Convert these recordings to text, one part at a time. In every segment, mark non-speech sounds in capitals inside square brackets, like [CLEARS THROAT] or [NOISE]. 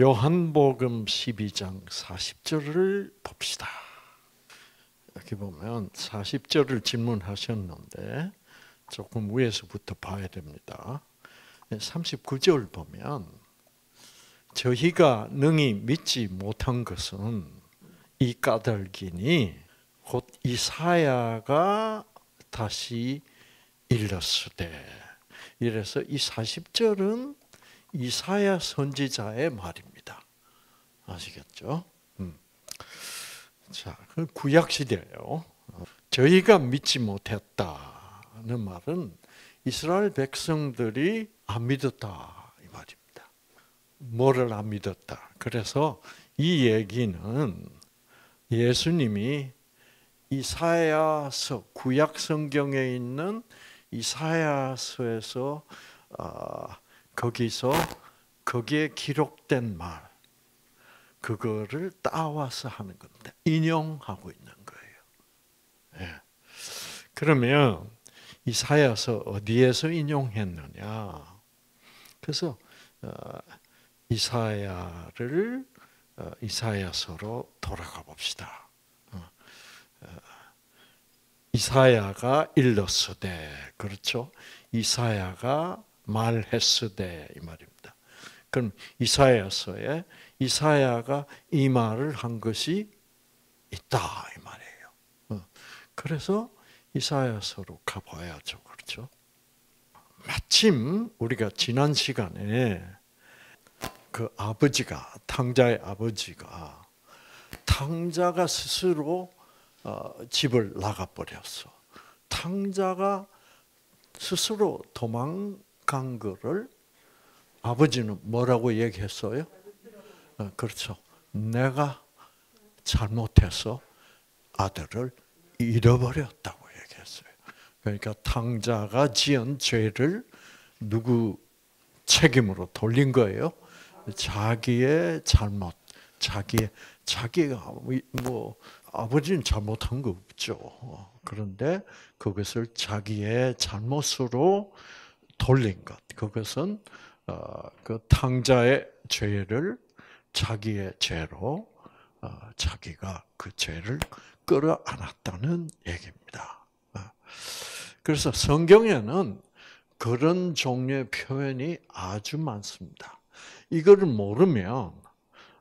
요한복음 12장 40절을 봅시다. 이렇게 보면 40절을 질문하셨는데 조금 위에서부터 봐야 됩니다. 39절 보면 저희가 능히 믿지 못한 것은 이 까닭이니 곧 이사야가 다시 일렀으되 이래서 이 40절은 이사야 선지자의 말입니다. 아시겠죠? 음. 자, 그 구약 시대예요. 저희가 믿지 못했다는 말은 이스라엘 백성들이 안 믿었다 이 말입니다. 뭐를 안 믿었다. 그래서 이 얘기는 예수님이 이사야서 구약 성경에 있는 이사야서에서 어, 거기서 거기에 기록된 말 그거를 따와서 하는 겁니다. 인용하고 있는 거예요. 예. 그러면 이사야서 어디에서 인용했느냐? 그래서 어, 이사야를 어, 이사야서로 돌아가 봅시다. 어, 이사야가 일렀으되 그렇죠? 이사야가 말했으되 이 말입니다. 그럼 이사야서에 이사야가 이 말을 한 것이 있다 이 말이에요. 어. 그래서 이사야서로 가봐야죠, 그렇죠? 마침 우리가 지난 시간에 그 아버지가 탕자의 아버지가 탕자가 스스로 어, 집을 나가 버렸어. 탕자가 스스로 도망간 거를 아버지는 뭐라고 얘기했어요? 어, 그렇죠. 내가 잘못해서 아들을 잃어버렸다고 얘기했어요. 그러니까 탕자가 지은 죄를 누구 책임으로 돌린 거예요? 자기의 잘못, 자기의 자기가 뭐, 뭐 아버지는 잘못한 거 없죠. 그런데 그것을 자기의 잘못으로 돌린 것. 그것은 어, 그 탕자의 죄를 자기의 죄로 어, 자기가 그 죄를 끌어안았다는 얘기입니다. 어, 그래서 성경에는 그런 종류의 표현이 아주 많습니다. 이거를 모르면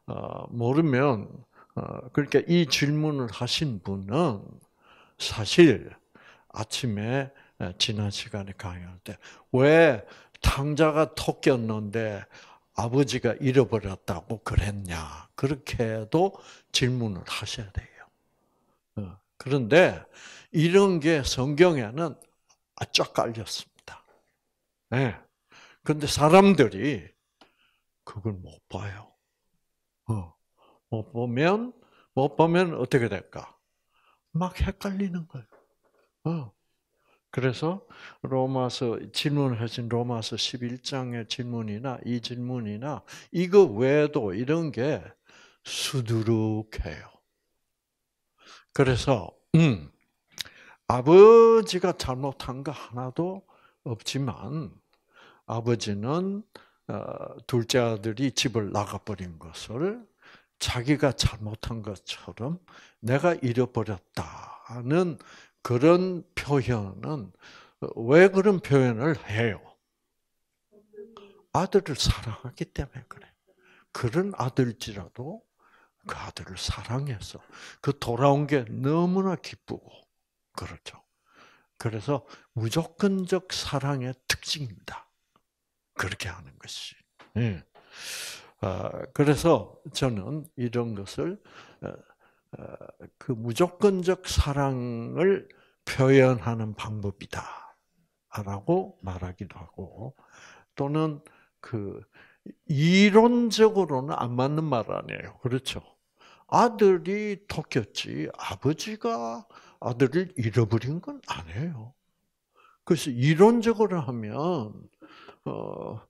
어, 모르면 그러니까 이 질문을 하신 분은 사실 아침에 지난 시간에 강의할 때왜 탕자가 토꼈는데 아버지가 잃어버렸다고 그랬냐? 그렇게도 질문을 하셔야 돼요. 어, 그런데 이런 게 성경에는 쫙 깔렸습니다. 네. 근데 사람들이 그걸 못 봐요. 어. 못 보면, 못 보면 어떻게 될까? 막 헷갈리는 거예요. 어. 그래서 로마서 질문하신 로마서 11장의 질문이나 이 질문이나 이거 외에도 이런 게 수두룩해요. 그래서 음, 아버지가 잘못한 거 하나도 없지만 아버지는 어, 둘째 아들이 집을 나가버린 것을 자기가 잘못한 것처럼 내가 잃어버렸다는 그런 표현은 왜 그런 표현을 해요? 아들을 사랑하기 때문에 그래. 그런 아들지라도 그 아들을 사랑해서 그 돌아온 게 너무나 기쁘고 그렇죠. 그래서 무조건적 사랑의 특징입니다. 그렇게 하는 것이. 예. 아, 그래서 저는 이런 것을 어, 그 무조건적 사랑을 표현하는 방법이다라고 말하기도 하고 또는 그 이론적으로는 안 맞는 말 아니에요. 그렇죠? 아들이 토꼈지 아버지가 아들을 잃어버린 건 아니에요. 그래서 이론적으로 하면 어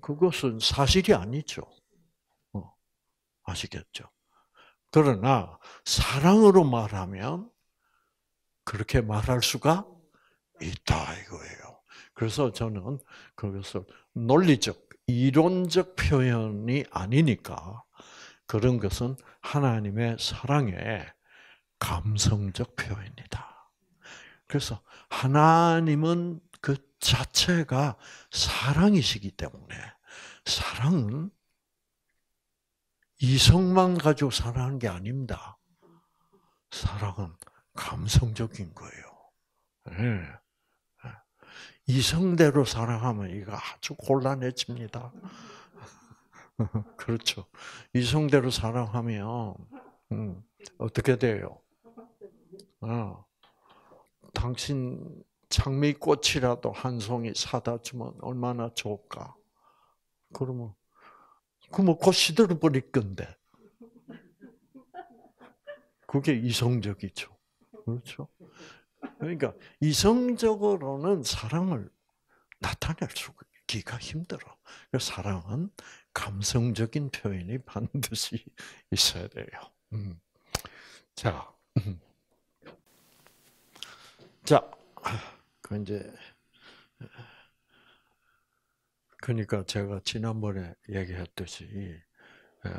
그것은 사실이 아니죠. 어, 아시겠죠? 그러나 사랑으로 말하면 그렇게 말할 수가 있다 이거예요. 그래서 저는 그것을 논리적, 이론적 표현이 아니니까 그런 것은 하나님의 사랑의 감성적 표현이다. 그래서 하나님은 그 자체가 사랑이시기 때문에 사랑은 이성만 가지고 사랑하는 게 아닙니다. 사랑은 감성적인 거예요. 예. 예. 이성대로 사랑하면 이거 아주 곤란해집니다. [LAUGHS] 그렇죠. 이성대로 사랑하면 음, 어떻게 돼요? 어, 당신 장미꽃이라도 한 송이 사다 주면 얼마나 좋을까? 그러면 그러면곧 뭐 시들어 버릴 건데. 그게 이성적이죠. 그렇죠? 그러니까 이성적으로는 사랑을 나타낼 수가 힘들어. 그러니까 사랑은 감성적인 표현이 반드시 있어야 돼요. 음. 자, 자, 그 이제 그러니까 제가 지난번에 얘기했듯이 예,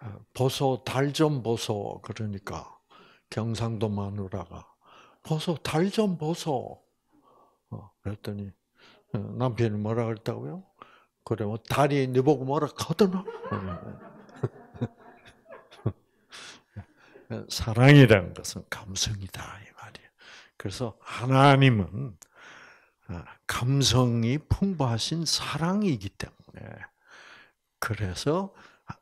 아, 보소 달 좀 보소 그러니까 경상도 마누라가 보소 달 좀 보소 어, 그랬더니 어, 남편이 뭐라 그랬다고요? 그래 뭐 달이 네 보고 뭐라 하더나? [LAUGHS] 예, 사랑이라는 것은 감성이다 이 말이에요. 그래서 하나님은 어, 감성이 풍부하신 사랑이기 때문에 그래서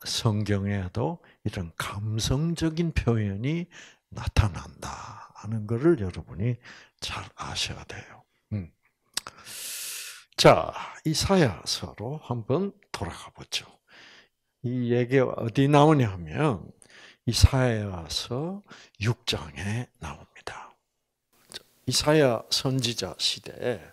성경에도 이런 감성적인 표현이 나타난다 하는 것을 여러분이 잘 아셔야 돼요. 음. 자, 이사야서로 한번 돌아가 보죠. 이 얘기가 어디 나오냐 면 이사야서 6장에 나옵니다. 이사야 선지자 시대에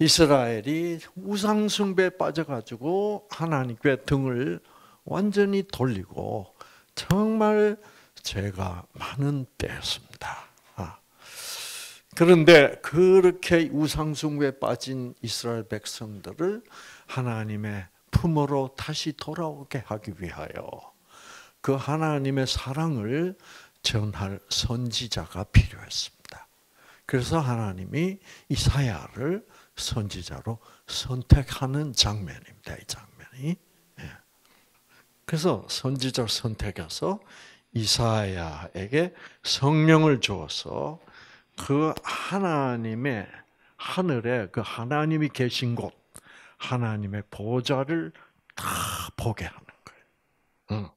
이스라엘이 우상 숭배에 빠져가지고 하나님께 등을 완전히 돌리고 정말 죄가 많은 때였습니다. 아. 그런데 그렇게 우상 숭배에 빠진 이스라엘 백성들을 하나님의 품으로 다시 돌아오게 하기 위하여 그 하나님의 사랑을 전할 선지자가 필요했습니다. 그래서 하나님이 이사야를 선지자로 선택하는 장면입니다. 이 장면이. 예. 그래서 선지자를 선택해서 이사야에게 성령을 주어서 그 하나님의 하늘에 그 하나님이 계신 곳, 하나님의 보좌를 다 보게 하는 거예요.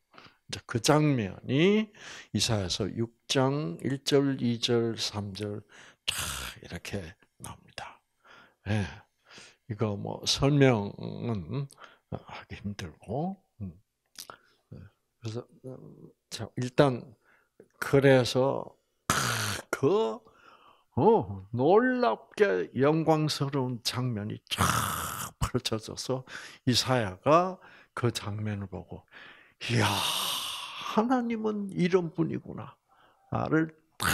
그 장면이 이사야서 6장 1절, 2절, 3절 다 이렇게 나옵니다. 예. 이거 뭐 설명은 어, 하기 힘들고. 음. 예. 그래서 어, 자, 일단 그래서 그 어, 놀랍게 영광스러운 장면이 쫙 펼쳐져서 이사야가 그 장면을 보고 이야 하나님은 이런 분이구나를 탁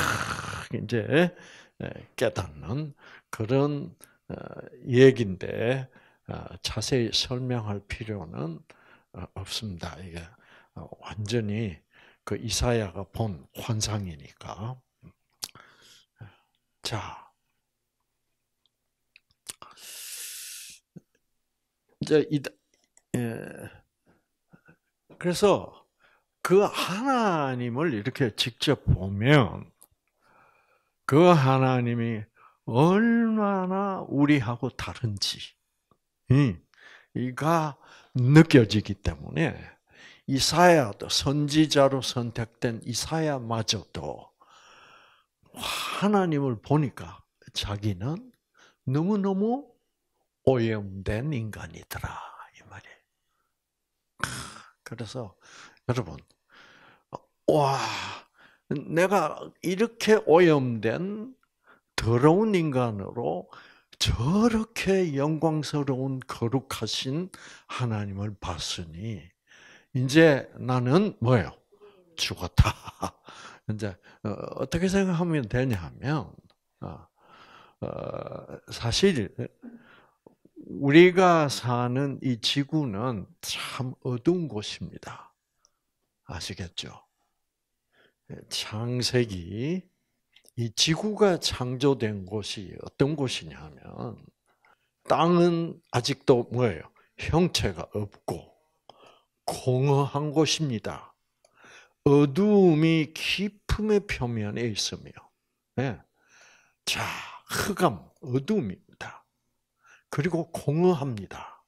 이제 예, 깨닫는 그런 어, 얘긴데 어, 자세히 설명할 필요는 어, 없습니다. 이게 완전히 그 이사야가 본 환상이니까. 자, 이제 이 예. 그래서 그 하나님을 이렇게 직접 보면 그 하나님이 얼마나 우리하고 다른지, 이가 느껴지기 때문에, 이사야도, 선지자로 선택된 이사야마저도, 하나님을 보니까 자기는 너무너무 오염된 인간이더라. 이 말이에요. 그래서, 여러분, 어, 와, 내가 이렇게 오염된 더러운 인간으로 저렇게 영광스러운 거룩하신 하나님을 봤으니 이제 나는 뭐예요? 죽었다. [LAUGHS] 이제 어, 어떻게 생각하면 되냐면 어, 어, 사실 우리가 사는 이 지구는 참 어두운 곳입니다. 아시겠죠? 예, 창세기 이 지구가 창조된 곳이 어떤 곳이냐 하면 땅은 아직도 뭐예요? 형체가 없고 공허한 곳입니다. 어두움이 깊음의 표면에 있으며, 네. 자, 흑암, 어두움입니다. 그리고 공허합니다.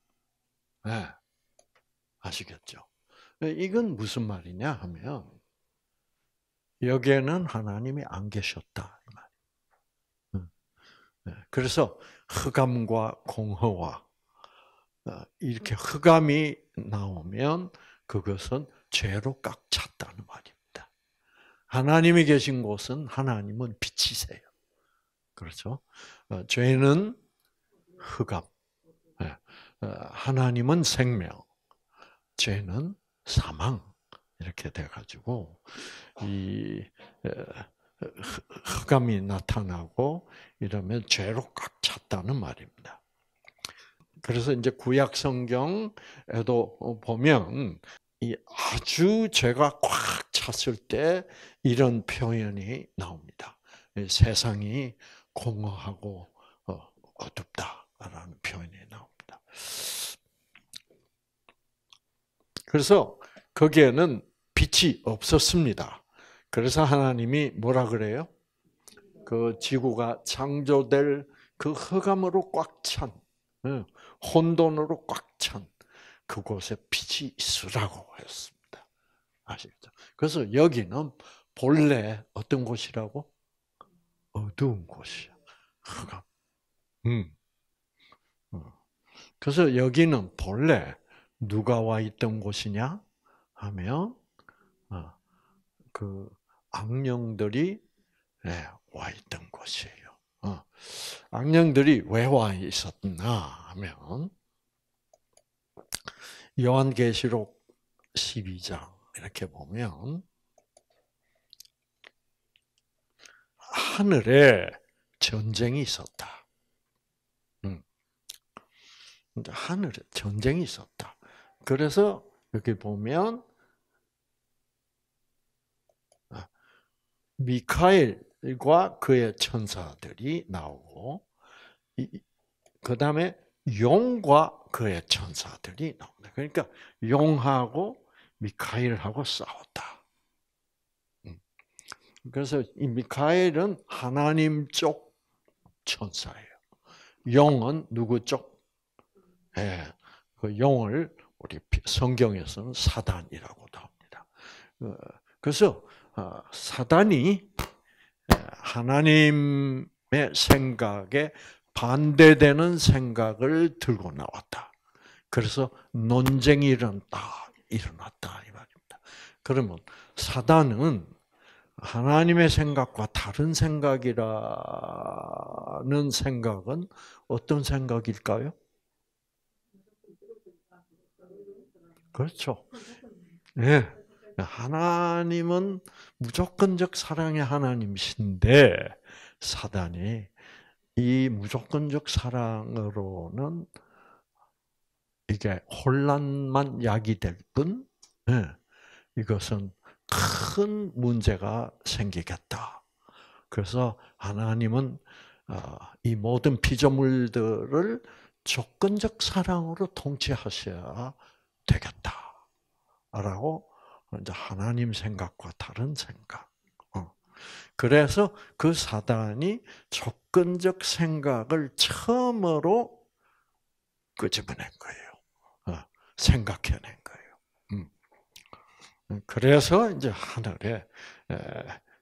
네. 아시겠죠? 이건 무슨 말이냐 하면, 여기에는 하나님이 안 계셨다. 음. 네, 그래서 흑암과 공허와 어, 이렇게 흑암이 나오면 그것은 죄로 꽉 찼다는 말입니다. 하나님이 계신 곳은 하나님은 빛이세요. 그렇죠? 어, 죄는 흑암, 네, 어, 하나님은 생명, 죄는 사망. 이렇게 돼가지고 어. 이 흑암이 나타나고 이러면 죄로 꽉 찼다는 말입니다. 그래서 이제 구약 성경에도 보면 이 아주 죄가 꽉 찼을 때 이런 표현이 나옵니다. 세상이 공허하고 어, 어둡다라는 표현이 나옵니다. 그래서 거기에는 빛이 없었습니다. 그래서 하나님이 뭐라 그래요? 그 지구가 창조될 그 허감으로 꽉 찬, 혼돈으로 꽉 찬 그곳에 빛이 있으라고 했습니다. 아시겠죠? 그래서 여기는 본래 어떤 곳이라고? 어두운 곳이야. 허감. 음. 어. 그래서 여기는 본래 누가 와 있던 곳이냐 하면 그 악령들이 예, 와 있던 곳이에요. 어. 악령들이 왜 와 있었나 하면 요한계시록 12장 이렇게 보면 하늘에 전쟁이 있었다. 음. 하늘에 전쟁이 있었다. 그래서 여기 보면 미카엘과 그의 천사들이 나오고 그 다음에 용과 그의 천사들이 나옵니다. 그러니까 용하고 미카엘하고 싸웠다. 음. 그래서 이 미카엘은 하나님 쪽 천사예요. 용은 누구 쪽? 예, 네, 그 용을 우리 성경에서는 사단이라고도 합니다. 어, 그래서 어, 사단이 어, 하나님의 생각에 반대되는 생각을 들고 나왔다. 그래서 논쟁이 일어났다. 일어났다. 이 말입니다. 그러면 사단은 하나님의 생각과 다른 생각이라는 생각은 어떤 생각일까요? 그렇죠. 예. 네. 하나님은 무조건적 사랑의 하나님이신데 사단이 이 무조건적 사랑으로는 이게 혼란만 야기될 뿐 예, 이것은 큰 문제가 생기겠다. 그래서 하나님은 어, 이 모든 피조물들을 조건적 사랑으로 통치하셔야 되겠다라고 이제 하나님 생각과 다른 생각. 어. 그래서 그 사단이 조건적 생각을 처음으로 끄집어낸 거예요. 어. 생각해낸 거예요. 음. 그래서 이제 하늘에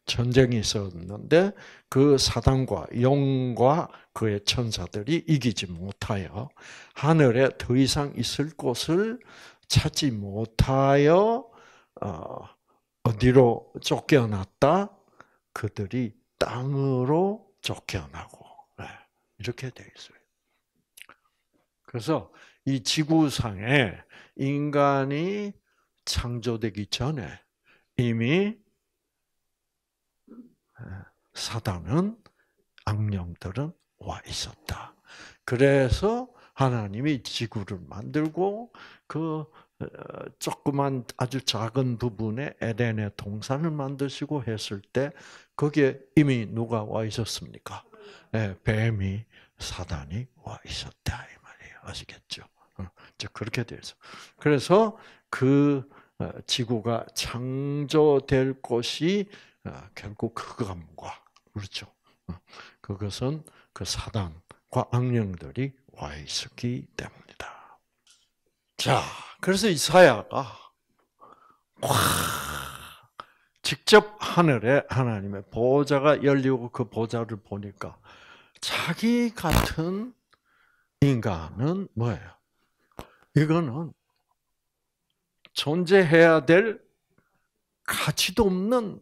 전쟁이 있었는데 그 사단과 용과 그의 천사들이 이기지 못하여 하늘에 더 이상 있을 곳을 찾지 못하여 어, 어디로 음. 쫓겨났다? 그들이 땅으로 쫓겨나고 예, 이렇게 되어 있어요. 그래서 이 지구상에 인간이 창조되기 전에 이미 예, 사단은 악령들은 와 있었다. 그래서 하나님이 지구를 만들고 그 조그만 아주 작은 부분에 에덴의 동산을 만드시고 했을 때 거기에 이미 누가 와 있었습니까? 네, 뱀이 사단이 와 있었다 이 말이에요. 아시겠죠? 어, 그렇게 돼서 그래서 그 어, 지구가 창조될 곳이 어, 결국 그감과 그렇죠. 그것은 그 사단과 악령들이 와 있었기 때문에. 자, 그래서 이사야가 와, 직접 하늘에 하나님의 보좌가 열리고 그 보좌를 보니까 자기 같은 인간은 뭐예요? 이거는 존재해야 될 가치도 없는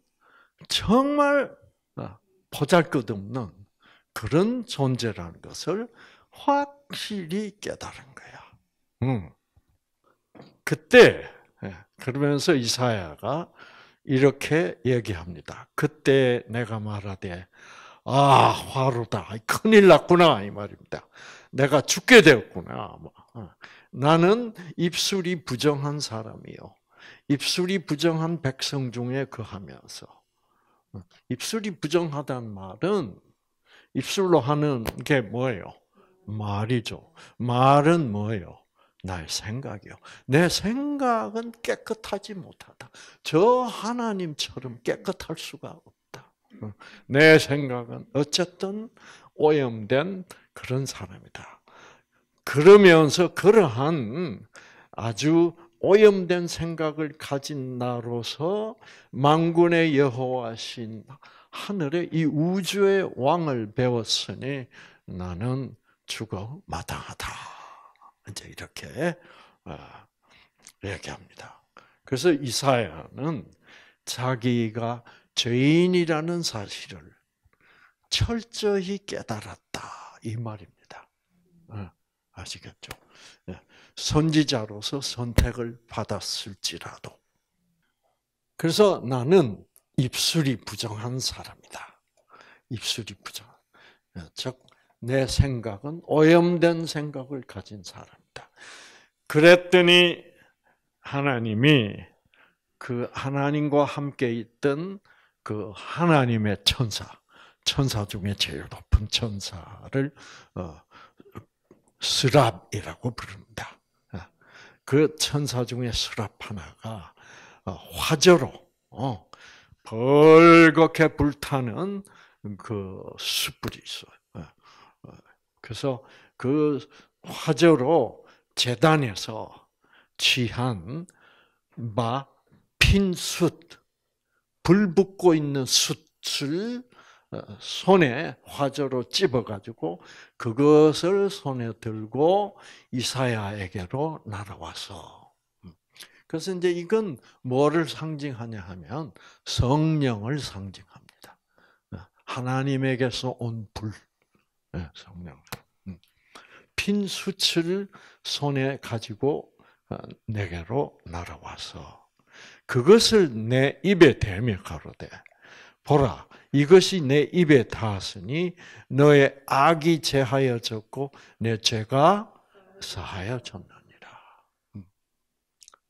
정말 보잘것없는 그런 존재라는 것을 확실히 깨달은 거야. 음. 그때 예, 그러면서 이사야가 이렇게 얘기합니다. 그때 내가 말하되 아 화로다 큰일 났구나 이 말입니다. 내가 죽게 되었구나. 뭐. 어. 나는 입술이 부정한 사람이요. 입술이 부정한 백성 중에 그하면서 어, 입술이 부정하다는 말은 입술로 하는 게 뭐예요? 말이죠. 말은 뭐예요? 나 생각이요. 내 생각은 깨끗하지 못하다. 저 하나님처럼 깨끗할 수가 없다. 내 생각은 어쨌든 오염된 그런 사람이다. 그러면서 그러한 아주 오염된 생각을 가진 나로서 망군의 여호와신 하늘의 이 우주의 왕을 배웠으니 나는 죽어 마땅하다. 이제 이렇게 얘기합니다. 어, 그래서 이사야는 자기가 죄인이라는 사실을 철저히 깨달았다 이 말입니다. 어, 아시겠죠? 예. 선지자로서 선택을 받았을지라도. 그래서 나는 입술이 부정한 사람이다. 입술이 부정. 예, 즉내 생각은 오염된 생각을 가진 사람이다. 그랬더니 하나님이 그 하나님과 함께 있던 그 하나님의 천사, 천사 중에 제일 높은 천사를 어, 스랍이라고 부릅니다. 어, 그 천사 중에 스랍 하나가 어, 화재로 벌겋게 불타는 그 숯불이 있어요. 그래서 그 화재로 재단에서 취한 마 핀숯 불 붙고 있는 숯을 어, 손에 화재로 찝어가지고 그것을 손에 들고 이사야에게로 날아와서. 음. 그래서 이제 이건 뭐를 상징하냐 하면 성령을 상징합니다. 어, 하나님에게서 온 불. 예, 성령. 음. 핀 수치를 손에 가지고 어, 내게로 날아와서 그것을 내 입에 대며 가로되 보라 이것이 내 입에 닿았으니 너의 악이 제하여졌고 내 죄가 사하여졌느니라. 음.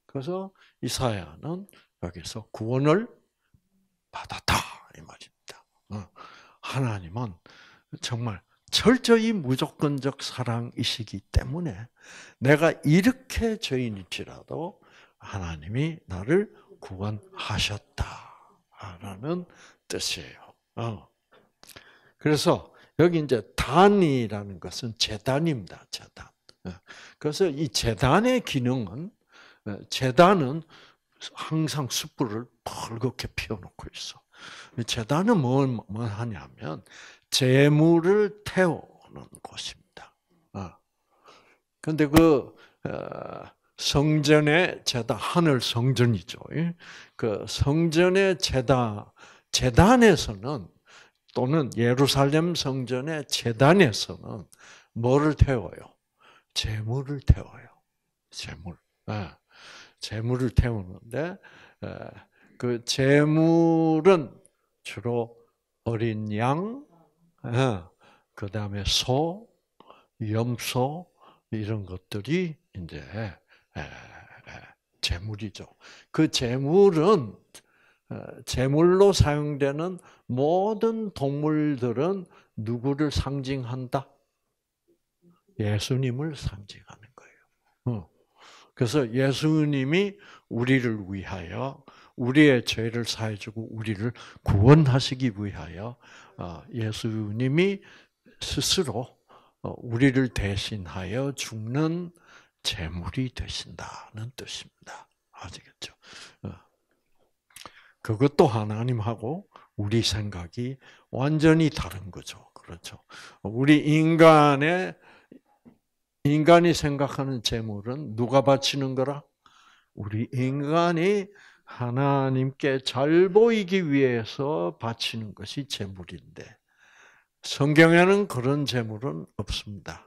그래서 이사야는 여기서 구원을 받았다 이 말입니다. 어, 하나님은 정말 철저히 무조건적 사랑이시기 때문에 내가 이렇게 죄인일지라도 하나님이 나를 구원하셨다라는 뜻이에요. 어. 그래서 여기 이제 단이라는 것은 재단입니다. 재단. 예. 그래서 이 재단의 기능은 예, 재단은 항상 숯불을 벌겋게 피워놓고 있어. 재단은 뭘, 뭘 하냐면 재물을 태우는 곳입니다. 그런데 어. 그 어, 성전의 재단 하늘 성전이죠. 그 성전의 재단 재단에서는 또는 예루살렘 성전의 재단에서는 뭐를 태워요? 재물을 태워요. 재물. 예. 재물을 태우는데 어, 그 재물은 주로 어린 양, 예, 그 다음에 소, 염소 이런 것들이 이제 예, 예, 재물이죠. 그 재물은 어, 재물로 사용되는 모든 동물들은 누구를 상징한다? 예수님을 상징하는 거예요. 어. 그래서 예수님이 우리를 위하여 우리의 죄를 사해주고 우리를 구원하시기 위하여 어, 예수님이 스스로 어, 우리를 대신하여 죽는 제물이 되신다는 뜻입니다. 아시겠죠? 어, 그것도 하나님하고 우리 생각이 완전히 다른 거죠. 그렇죠. 우리 인간의 인간이 생각하는 재물은 누가 바치는 거라? 우리 인간이 하나님께 잘 보이기 위해서 바치는 것이 제물인데 성경에는 그런 제물은 없습니다.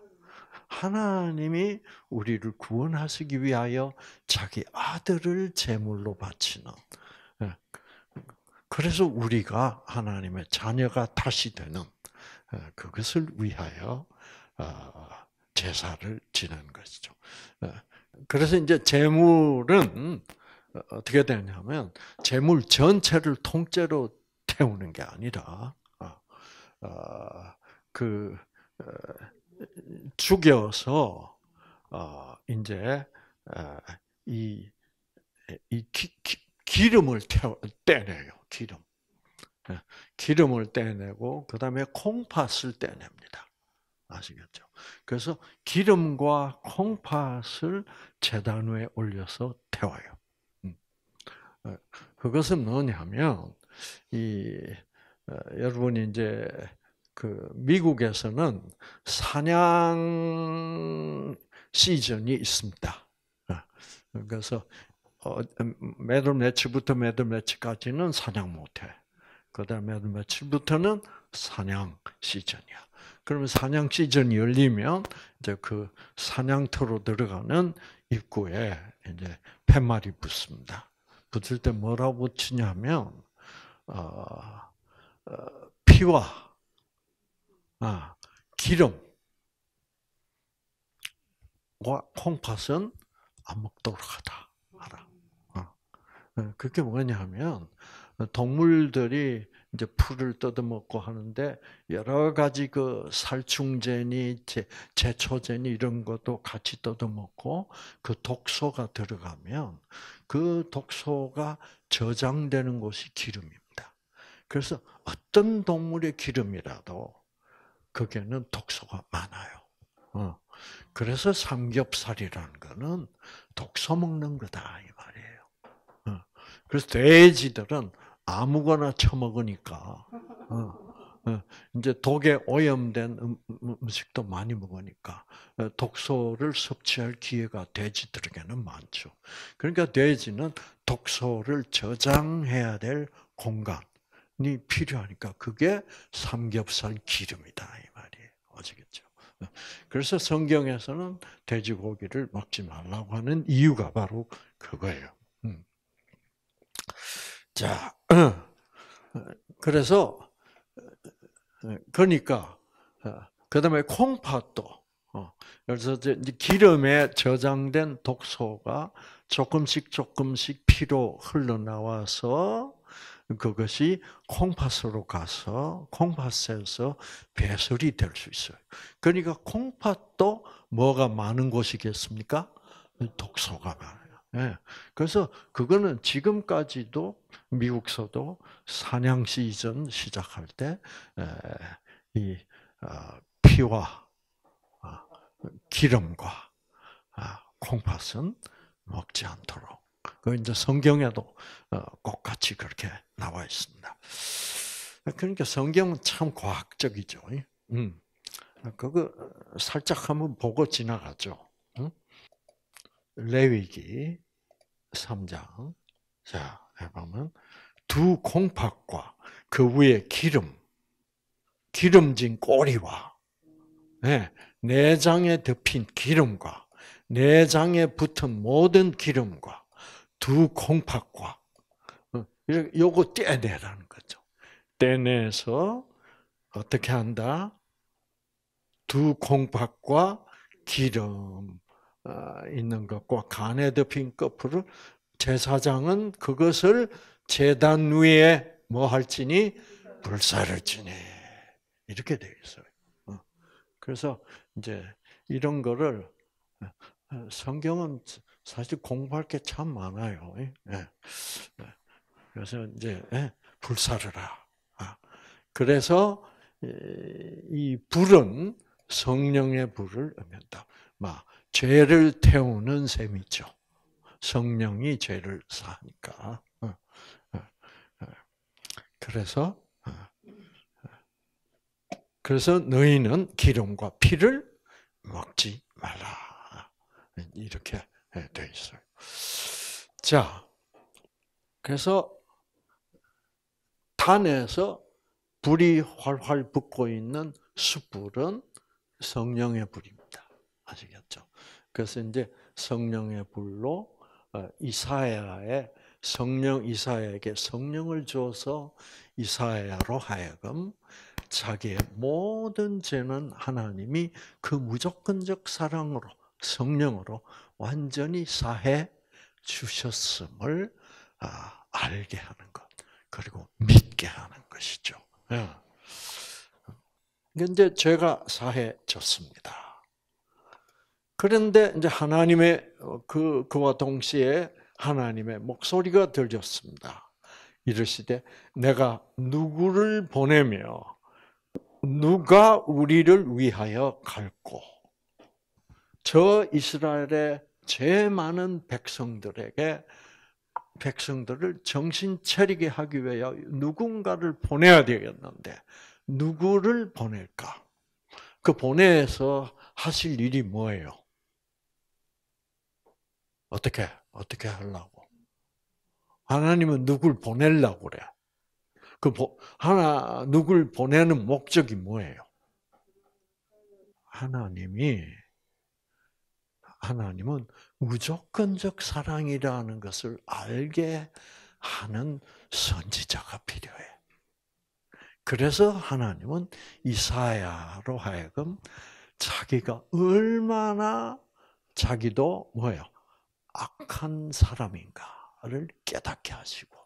하나님이 우리를 구원하시기 위하여 자기 아들을 제물로 바치는 예, 그래서 우리가 하나님의 자녀가 다시 되는 예, 그것을 위하여 아, 제사를 지낸 것이죠. 예, 그래서 이제 제물은 어, 어떻게 되냐면 재물 전체를 통째로 태우는 게 아니라 어, 어, 그 죽여서 이제 이, 이 기, 름을 태워, 떼내요. 기름. 예, 기름을 떼내고 그다음에 콩팥을 떼냅니다. 아시겠죠? 그래서 기름과 콩팥을 재단 위에 올려서 태워요. 어, 그것은 뭐냐면 이 어, 여러분이 제그 미국에서는 사냥 시즌이 있습니다. 어, 그래서 음, 매달 며칠부터 매달 며칠까지는 사냥 못해. 그다음 매달 며칠부터는 사냥 시즌이야. 그러면 사냥 시즌이 열리면 이제 그 사냥터로 들어가는 입구에 이제 팻말이 붙습니다. 붙을 때 뭐라고 붙이냐면 어, 어, 피와 아, 기름과 콩팥은 안 먹도록 하다 하라. 어. 그게 뭐냐면 동물들이 이제 풀을 뜯어먹고 하는데 여러 가지 그 살충제니 제초제니 이런 것도 같이 뜯어먹고 그 독소가 들어가면 그 독소가 저장되는 곳이 기름입니다. 그래서 어떤 동물의 기름이라도 거기에는 독소가 많아요. 어. 그래서 삼겹살이라는 거는 독소 먹는 거다 이 말이에요. 어. 그래서 돼지들은 아무거나 처먹으니까 어, 어, 이제 독에 오염된 음, 음, 음식도 많이 먹으니까 어, 독소를 섭취할 기회가 돼지들에게는 많죠. 그러니까 돼지는 독소를 저장해야 될 공간이 필요하니까 그게 삼겹살 기름이다 이 말이에요. 아시겠죠? 그래서 성경에서는 돼지고기를 먹지 말라고 하는 이유가 바로 그거예요. 음. 자, [CLEARS THROAT] 그래서 그러니까 그다음에 콩팥도 그래서 어, 이제 기름에 저장된 독소가 조금씩 조금씩 피로 흘러나와서 그것이 콩팥으로 가서 콩팥에서 배설이 될 수 있어요. 그러니까 콩팥도 뭐가 많은 곳이겠습니까? 독소가 많 예. 그래서 그거는 지금까지도 미국서도 사냥 시즌 시작할 때, 이 어, 피와 아, 기름과 아, 콩팥은 먹지 않도록. 그 이제 성경에도 어, 꼭 같이 그렇게 나와 있습니다. 그러니까 성경은 참 과학적이죠. 음. 그거 살짝 한번 보고 지나가죠. 응? 레위기 3장. 자, 보면 두 콩팥과 그 위에 기름, 기름진 꼬리와 네, 내장에 네 덮인 기름과 내장에 네 붙은 모든 기름과 두 콩팥과 어, 요거 떼내라는 거죠. 떼내서 어떻게 한다? 두 콩팥과 기름 아, 있는 것과 간에 덮인 거풀을 제사장은 그것을 재단 위에 뭐 할지니 불사를 지니 이렇게 되어 있어요. 어. 그래서 이제 이런 거를 어, 어, 성경은 사실 공부할 게 참 많아요. 예. 예. 그래서 이제 예, 불사르라. 아, 그래서 이 불은 성령의 불을 의미한다. 막 죄를 태우는 셈이죠. 성령이 죄를 사니까. 어, 어, 어. 그래서 그래서 너희는 기름과 피를 먹지 말라. 이렇게 예, 돼 있어요. 자, 그래서 단에서 불이 활활 붙고 있는 숯불은 성령의 불입니다. 아시겠죠? 그래서 이제 성령의 불로 어, 이사야의 성령 이사야에게 성령을 줘서 이사야로 하여금 자기의 모든 죄는 하나님이 그 무조건적 사랑으로 성령으로 완전히 사해 주셨음을 아, 알게 하는 것 그리고 믿게 하는 것이죠. 예. 근데 제가 사해 졌습니다. 그런데 이제 하나님의 어, 그 그와 동시에 하나님의 목소리가 들렸습니다. 이르시되 내가 누구를 보내며 누가 우리를 위하여 갈고 저 이스라엘의 제 많은 백성들에게 백성들을 정신 차리게 하기 위하여 누군가를 보내야 되겠는데 누구를 보낼까? 그 보내서 하실 일이 뭐예요? 어떻게 어떻게 하려고? 하나님은 누굴 보내려고 그래? 그 하나 누굴 보내는 목적이 뭐예요? 하나님이 하나님은 무조건적 사랑이라는 것을 알게 하는 선지자가 필요해. 그래서 하나님은 이사야로 하여금 자기가 얼마나 자기도 뭐예요? 악한 사람인가를 깨닫게 하시고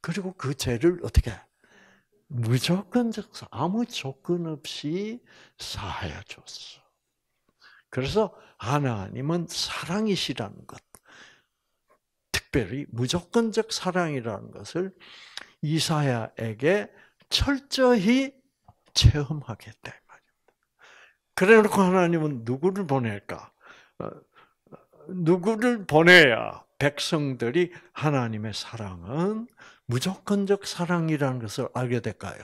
그리고 그 죄를 어떻게 무조건적 아무 조건 없이 사하여 줬어. 그래서 하나님은 사랑이시라는 것, 특별히 무조건적 사랑이라는 것을 이사야에게 철저히 체험하겠다 말입니다. 그래놓고 하나님은 누구를 보낼까? 어, 누구를 보내야 백성들이 하나님의 사랑은 무조건적 사랑이라는 것을 알게 될까요?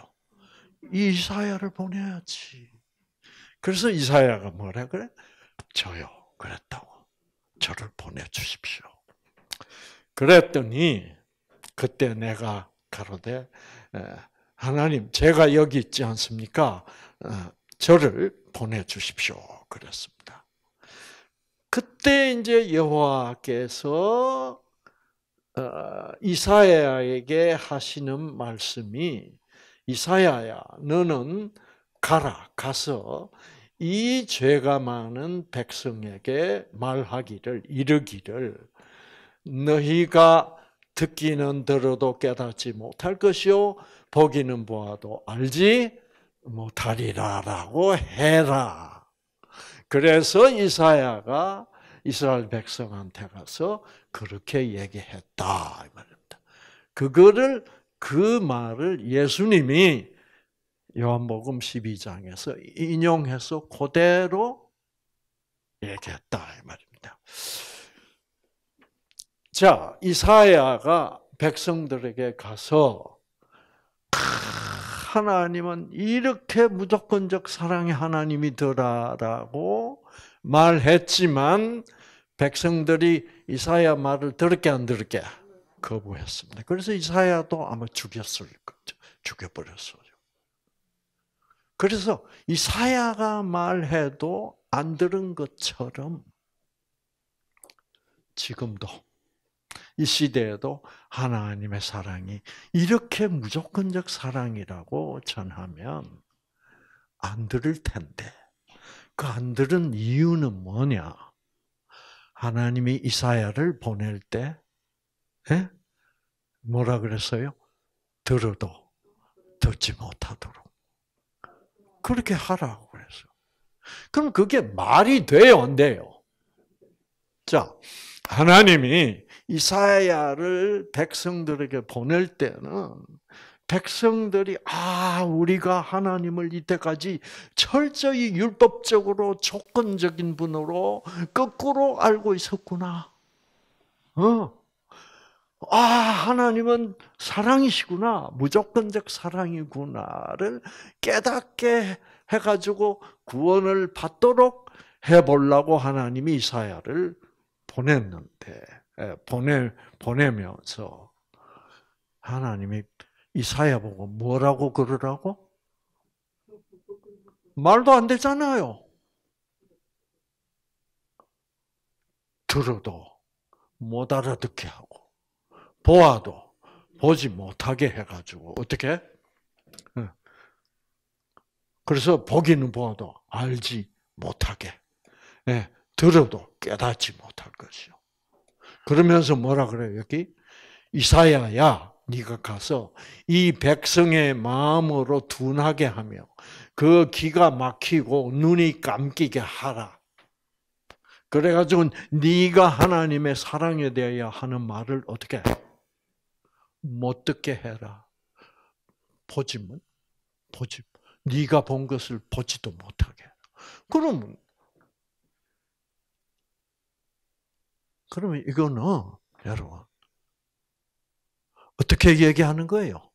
이사야를 보내야지. 그래서 이사야가 뭐라 그래? 저요. 그랬다고. 저를 보내주십시오. 그랬더니 그때 내가 가로되 하나님 제가 여기 있지 않습니까? 어, 저를 보내주십시오. 그랬습니다. 그때 이제 여호와께서 어, 이사야에게 하시는 말씀이 이사야야 너는 가라 가서 이 죄가 많은 백성에게 말하기를 이르기를 너희가 듣기는 들어도 깨닫지 못할 것이요 보기는 보아도 알지 못하리라라고 해라. 그래서 이사야가 이스라엘 백성한테 가서 그렇게 얘기했다 이 말입니다. 그거를 그 말을 예수님이 요한복음 12장에서 인용해서 그대로 얘기했다 이 말입니다. 자, 이사야가 백성들에게 가서 하나님은 이렇게 무조건적 사랑의 하나님이더라라고 말했지만 백성들이 이사야 말을 들었게 안들을게 거부했습니다. 그래서 이사야도 아마 죽였을 거죠. 죽여버렸어요. 그래서 이사야가 말해도 안 들은 것처럼 지금도 이 시대에도 하나님의 사랑이 이렇게 무조건적 사랑이라고 전하면 안 들을 텐데 그 안 들은 이유는 뭐냐? 하나님이 이사야를 보낼 때 에? 예? 뭐라 그랬어요? 들어도 듣지 못하도록 그렇게 하라고 그랬어. 그럼 그게 말이 돼요, 안 돼요? 자, 하나님이 이사야를 백성들에게 보낼 때는 백성들이 아 우리가 하나님을 이때까지 철저히 율법적으로 조건적인 분으로 거꾸로 알고 있었구나. 어. 아, 하나님은 사랑이시구나. 무조건적 사랑이구나를 깨닫게 해 가지고 구원을 받도록 해 보려고 하나님이 이사야를 보냈는데 예, 보내 보내면서 하나님이 이사야 보고 뭐라고 그러라고? 말도 안 되잖아요. 들어도 못 알아듣게 하고 보아도 보지 못하게 해가지고 어떻게? 예. 그래서 보기는 보아도 알지 못하게, 예, 들어도 깨닫지 못할 것이요. 그러면서 뭐라 그래 여기 이사야야 네가 가서 이 백성의 마음으로 둔하게 하며 그 귀가 막히고 눈이 감기게 하라. 그래가지고 네가 하나님의 사랑에 대하여 하는 말을 어떻게 못 듣게 해라. 보지면 보지. 네가 본 것을 보지도 못하게. 그러면 그러면 이거는 여러분 어떻게 얘기하는 거예요?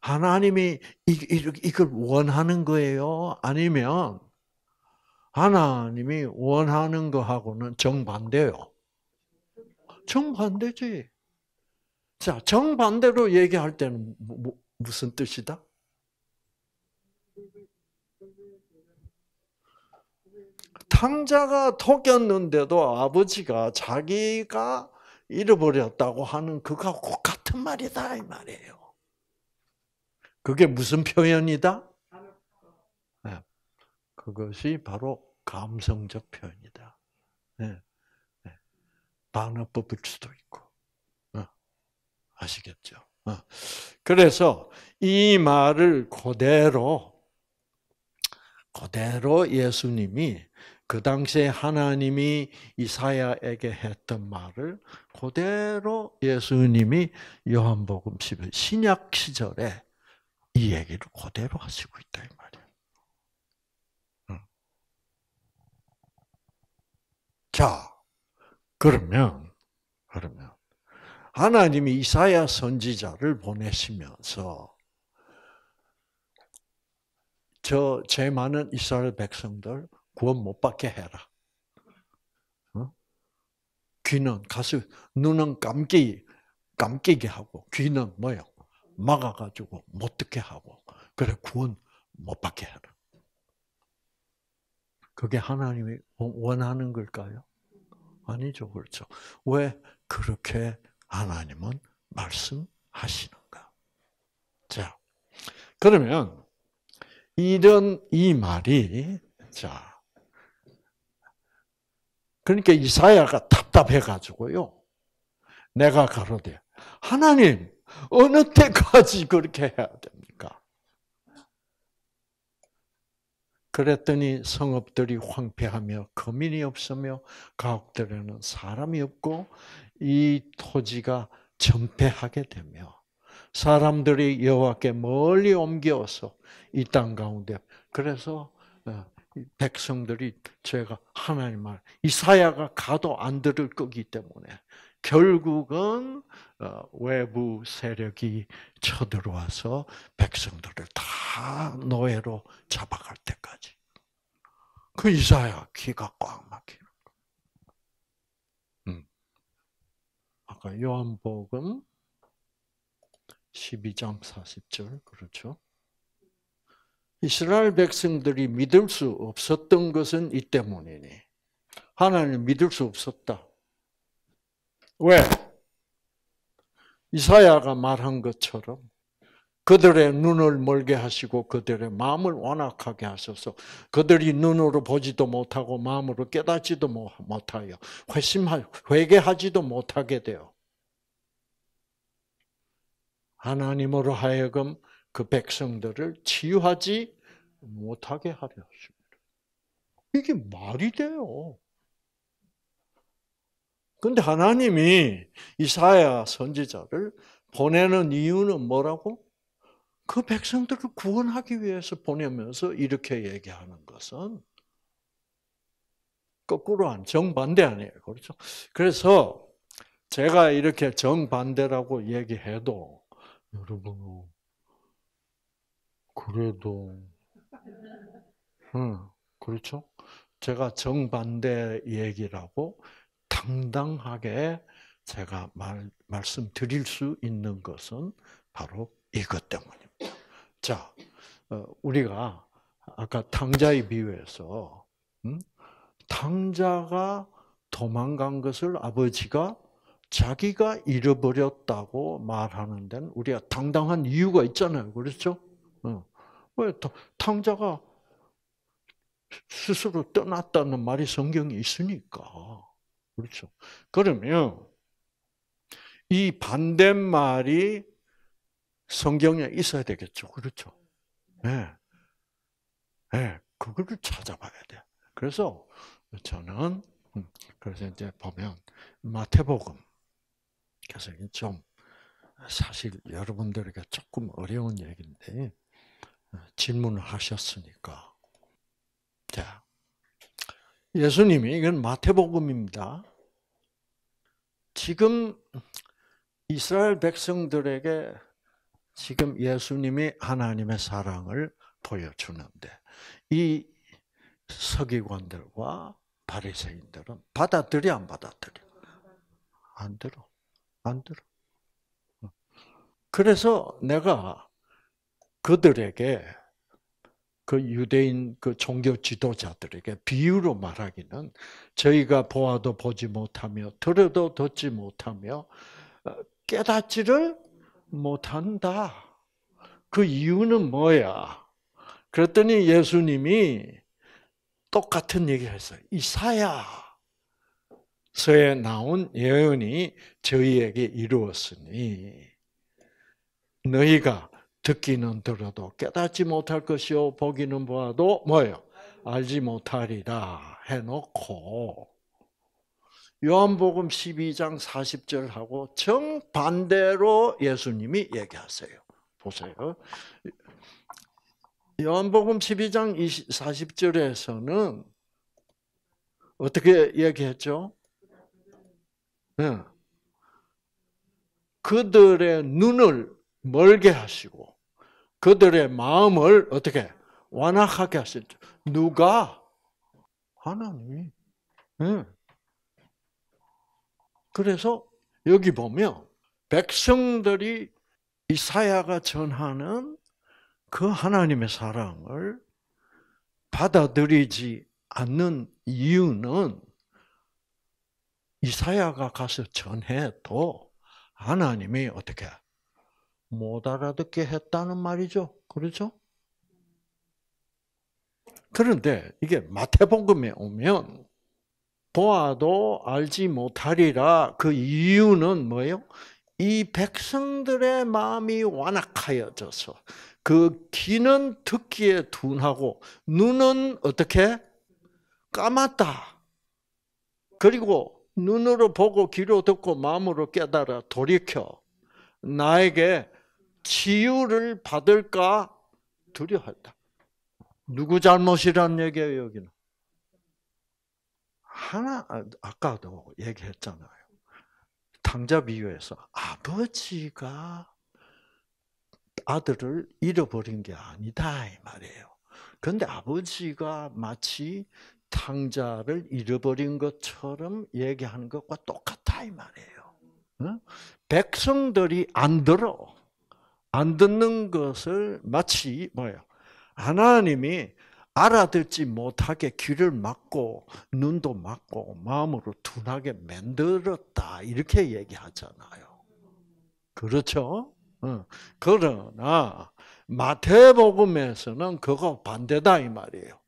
하나님이 이걸 원하는 거예요? 아니면 하나님이 원하는 거하고는 정반대요? 정반대지. 자, 정반대로 얘기할 때는 뭐, 뭐, 무슨 뜻이다? 상자가 독였는데도 아버지가 자기가 잃어버렸다고 하는 그가하 같은 말이다 이 말이에요. 그게 무슨 표현이다? 네. 그것이 바로 감성적 표현이다. 네. 네. 반어법일 수도 있고 네. 아시겠죠? 어. 그래서 이 말을 그대로 그대로 예수님이 그 당시에 하나님이 이사야에게 했던 말을 그대로 예수님이 요한복음 10 신약 시절에 이 얘기를 그대로 하시고 있다 이 말이에요. 자, 그러면 그러면 하나님이 이사야 선지자를 보내시면서 저 제 많은 이스라엘 백성들 구원 못 받게 해라. 어? 귀는 가슴, 눈은 감기, 감기게 하고, 귀는 뭐요? 막아가지고 못 듣게 하고, 그래 구원 못 받게 해라. 그게 하나님이 원하는 걸까요? 아니죠, 그렇죠. 왜 그렇게 하나님은 말씀하시는가? 자, 그러면 이런 이 말이 자 그러니까 이사야가 답답해가지고요. 내가 가로되 하나님 어느 때까지 그렇게 해야 됩니까? 그랬더니 성읍들이 황폐하며 거민이 없으며 가옥들에는 사람이 없고 이 토지가 전폐하게 되며 사람들이 여호와께 멀리 옮겨서 이 땅 가운데 그래서 어, 백성들이 제가 하나님 말 이사야가 가도 안 들을 거기 때문에 결국은 어, 외부 세력이 쳐들어와서 백성들을 다 노예로 잡아갈 때까지 그 이사야 기가꽉 막히는 거. 음. 아까 요한복음 12장 40절 그렇죠? 이스라엘 백성들이 믿을 수 없었던 것은 이 때문이니. 하나님 믿을 수 없었다. 왜? 이사야가 말한 것처럼 그들의 눈을 멀게 하시고 그들의 마음을 완악하게 하셔서 그들이 눈으로 보지도 못하고 마음으로 깨닫지도 못하여 회심할 회개하지도 못하게 되어 하나님으로 하여금 그 백성들을 치유하지 못하게 하려 하십니다. 이게 말이 돼요. 근데 하나님이 이사야 선지자를 보내는 이유는 뭐라고? 그 백성들을 구원하기 위해서 보내면서 이렇게 얘기하는 것은 거꾸로 안 정반대 아니에요. 그렇죠? 그래서 제가 이렇게 정반대라고 얘기해도 여러분 그래도 그렇죠. 제가 정반대 얘기라고 당당하게 제가 말, 말씀드릴 수 있는 것은 바로 이것 때문입니다. 자, 어, 우리가 아까 탕자의 비유에서 음? 자가 도망간 것을 아버지가 자기가 잃어버렸다고 말하는 데는 우리가 당당한 이유가 있잖아요. 그렇죠? 왜 탕자가 스스로 떠났다는 말이 성경에 있으니까. 그렇죠. 그러면 이 반대말이 성경에 있어야 되겠죠. 그렇죠. 예. 네. 네. 그거를 찾아봐야 돼. 그래서 저는, 음, 그래서 이제 보면 마태복음. 그래서 좀 사실 여러분들에게 조금 어려운 얘기인데 어, 질문을 하셨으니까 예수님이 이건 마태복음입니다. 지금 이스라엘 백성들에게 지금 예수님이 하나님의 사랑을 보여주는데 이 서기관들과 바리새인들은 받아들여 안 받아들여 안 들어 안 들어 그래서 내가 그들에게 그 유대인 그 종교 지도자들에게 비유로 말하기는 저희가 보아도 보지 못하며 들어도 듣지 못하며 어, 깨닫지를 못한다. 그 이유는 뭐야? 그랬더니 예수님이 똑같은 얘기했어요. 를 이사야서에 나온 예언이 저희에게 이루었으니 너희가 듣기는 들어도 깨닫지 못할 것이요 보기는 보아도 뭐예요? 알지 못하리라 해놓고 요한복음 12장 40절하고 정반대로 예수님이 얘기하세요. 보세요. 요한복음 12장 20, 40절에서는 어떻게 얘기했죠? 네. 그들의 눈을 멀게 하시고 그들의 마음을 어떻게 완악하게 하셨죠. 누가? 하나님이. 네. 그래서 여기 보면 백성들이 이사야가 전하는 그 하나님의 사랑을 받아들이지 않는 이유는 이사야가 가서 전해도 하나님이 어떻게 못 알아듣게 했다는 말이죠. 그렇죠? 그런데 이게 마태복음에 오면 보아도 알지 못하리라 그 이유는 뭐예요? 이 백성들의 마음이 완악하여져서 그 귀는 듣기에 둔하고 눈은 어떻게 까맣다. 그리고 눈으로 보고 귀로 듣고 마음으로 깨달아 돌이켜 나에게 치유를 받을까 두려워했다. 누구 잘못이란 얘기예요, 여기는? 하나, 아까도 얘기했잖아요. 탕자 비유에서 아버지가 아들을 잃어버린 게 아니다, 이 말이에요. 근데 아버지가 마치 탕자를 잃어버린 것처럼 얘기하는 것과 똑같다, 이 말이에요. 백성들이 안 들어. 안 듣는 것을 마치 뭐예요? 하나님이 알아듣지 못하게 귀를 막고 눈도 막고 마음으로 둔하게 만들었다 이렇게 얘기하잖아요. 그렇죠? 어. 그러나 마태복음에서는 그거 반대다 이 말이에요.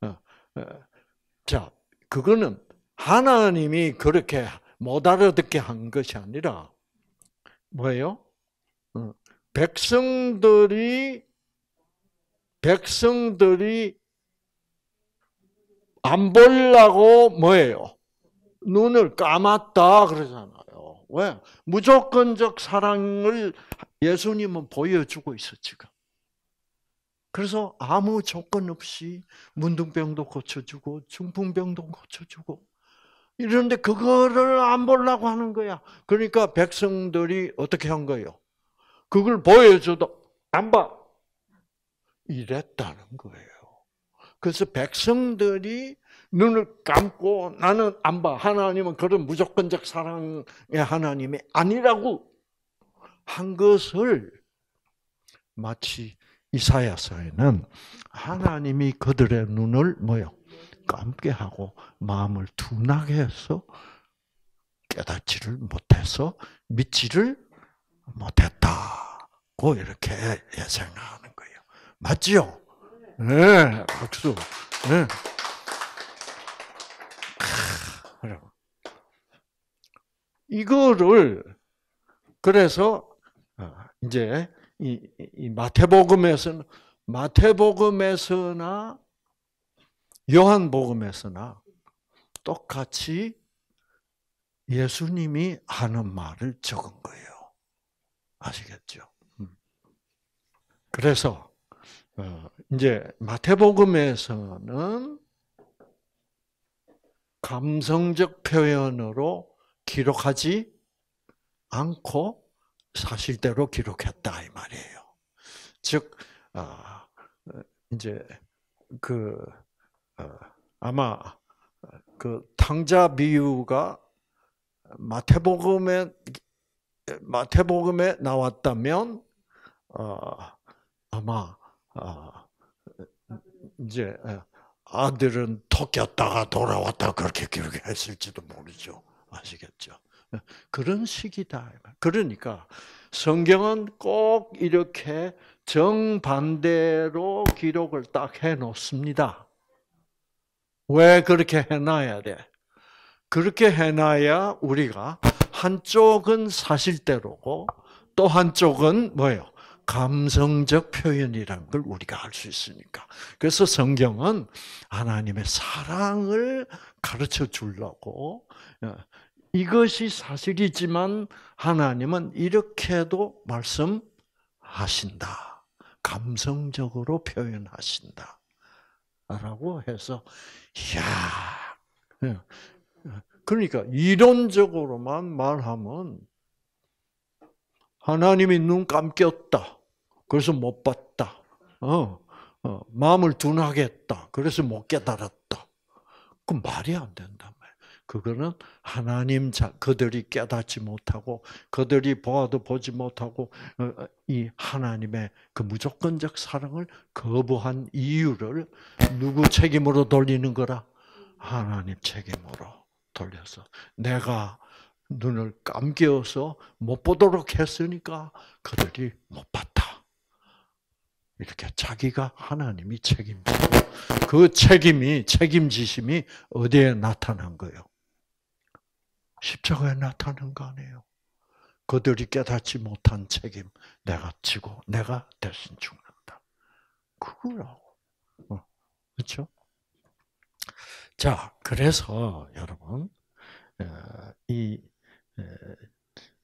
어. 어. 자, 그거는 하나님이 그렇게 못 알아듣게 한 것이 아니라 뭐예요? 백성들이 백성들이 안 보려고 뭐예요? 눈을 감았다 그러잖아요. 왜? 무조건적 사랑을 예수님은 보여주고 있어 지금. 그래서 아무 조건 없이 문둥병도 고쳐주고 중풍병도 고쳐주고 이런데 그거를 안 보려고 하는 거야. 그러니까 백성들이 어떻게 한 거예요? 그걸 보여줘도 안 봐. 이랬다는 거예요. 그래서 백성들이 눈을 감고 나는 안 봐. 하나님은 그런 무조건적 사랑의 하나님이 아니라고 한 것을 마치 이사야서에는 하나님이 그들의 눈을 뭐요? 감게 하고 마음을 둔하게 해서 깨닫지를 못해서 믿지를 못했다고 뭐 이렇게 예상하는 거예요. 맞지요? 네, 박수. 네. 네. 이거를 그래서 어, 이제 이, 마태복음에서는 마태복음에서나 요한복음에서나 똑같이 예수님이 하는 말을 적은 거예요. 아시겠죠? 음. 그래서 어, 이제 마태복음에서는 감성적 표현으로 기록하지 않고 사실대로 기록했다 이 말이에요. 즉 아, 이제 그 어, 아마 그 탕자 비유가 마태복음에 마태복음에 나왔다면 어, 아마 어, 이제 어, 아들은 토꼈다가 돌아왔다 그렇게 기록했을지도 모르죠. 아시겠죠? 그런 식이다. 그러니까 성경은 꼭 이렇게 정반대로 기록을 딱 해놓습니다. 왜 그렇게 해놔야 돼? 그렇게 해놔야 우리가 한쪽은 사실대로고 또 한쪽은 뭐예요? 감성적 표현이란 걸 우리가 할 수 있으니까. 그래서 성경은 하나님의 사랑을 가르쳐 주려고 어, 이것이 사실이지만 하나님은 이렇게도 말씀하신다. 감성적으로 표현하신다. 라고 해서, 야 어, 그러니까 이론적으로만 말하면 하나님이 눈 감겼다. 그래서 못 봤다. 어, 어 마음을 둔하겠다. 그래서 못 깨달았다. 그 말이 안 된단 말이야. 그거는 하나님 자 그들이 깨닫지 못하고 그들이 보아도 보지 못하고 어, 어, 이 하나님의 그 무조건적 사랑을 거부한 이유를 누구 책임으로 돌리는 거라? 하나님 책임으로. 돌려서 내가 눈을 감겨서 못 보도록 했으니까 그들이 못 봤다. 이렇게 자기가 하나님이 책임지고 그 책임이 책임지심이 어디에 나타난 거예요? 십자가에 나타난 거 아니에요. 그들이 깨닫지 못한 책임 내가 지고 내가 대신 죽는다. 그거라고. 어, 그렇죠? 자, 그래서 여러분, 어, 이,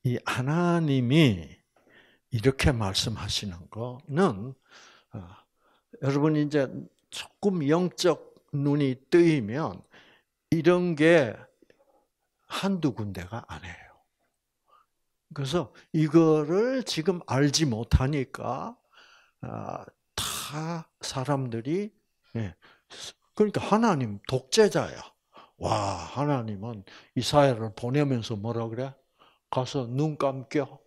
이 하나님이 이렇게 말씀하시는 거는, 어, 여러분 이제 조금 영적 눈이 뜨이면 이런 게 한두 군데가 아니에요. 그래서 이거를 지금 알지 못하니까 아, 다 사람들이 예, 그러니까 하나님 독재자야. 와, 하나님은 이사야를 보내면서 뭐라 그래? 가서 눈 감겨.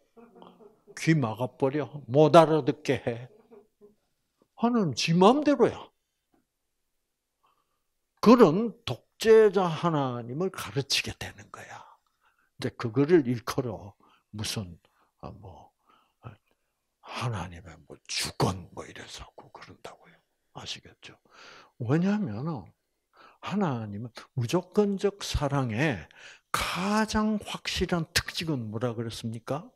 귀 막아버려. 못 알아듣게 해. 하나님 지 마음대로야. 그런 독재자 하나님을 가르치게 되는 거야. 이제 그거를 일컬어 무슨 아, 뭐 하나님의 뭐 주권 뭐 이래서 그런다고요. 아시겠죠? 왜냐하면 하나님은 무조건적 사랑의 가장 확실한 특징은 뭐라 그랬습니까?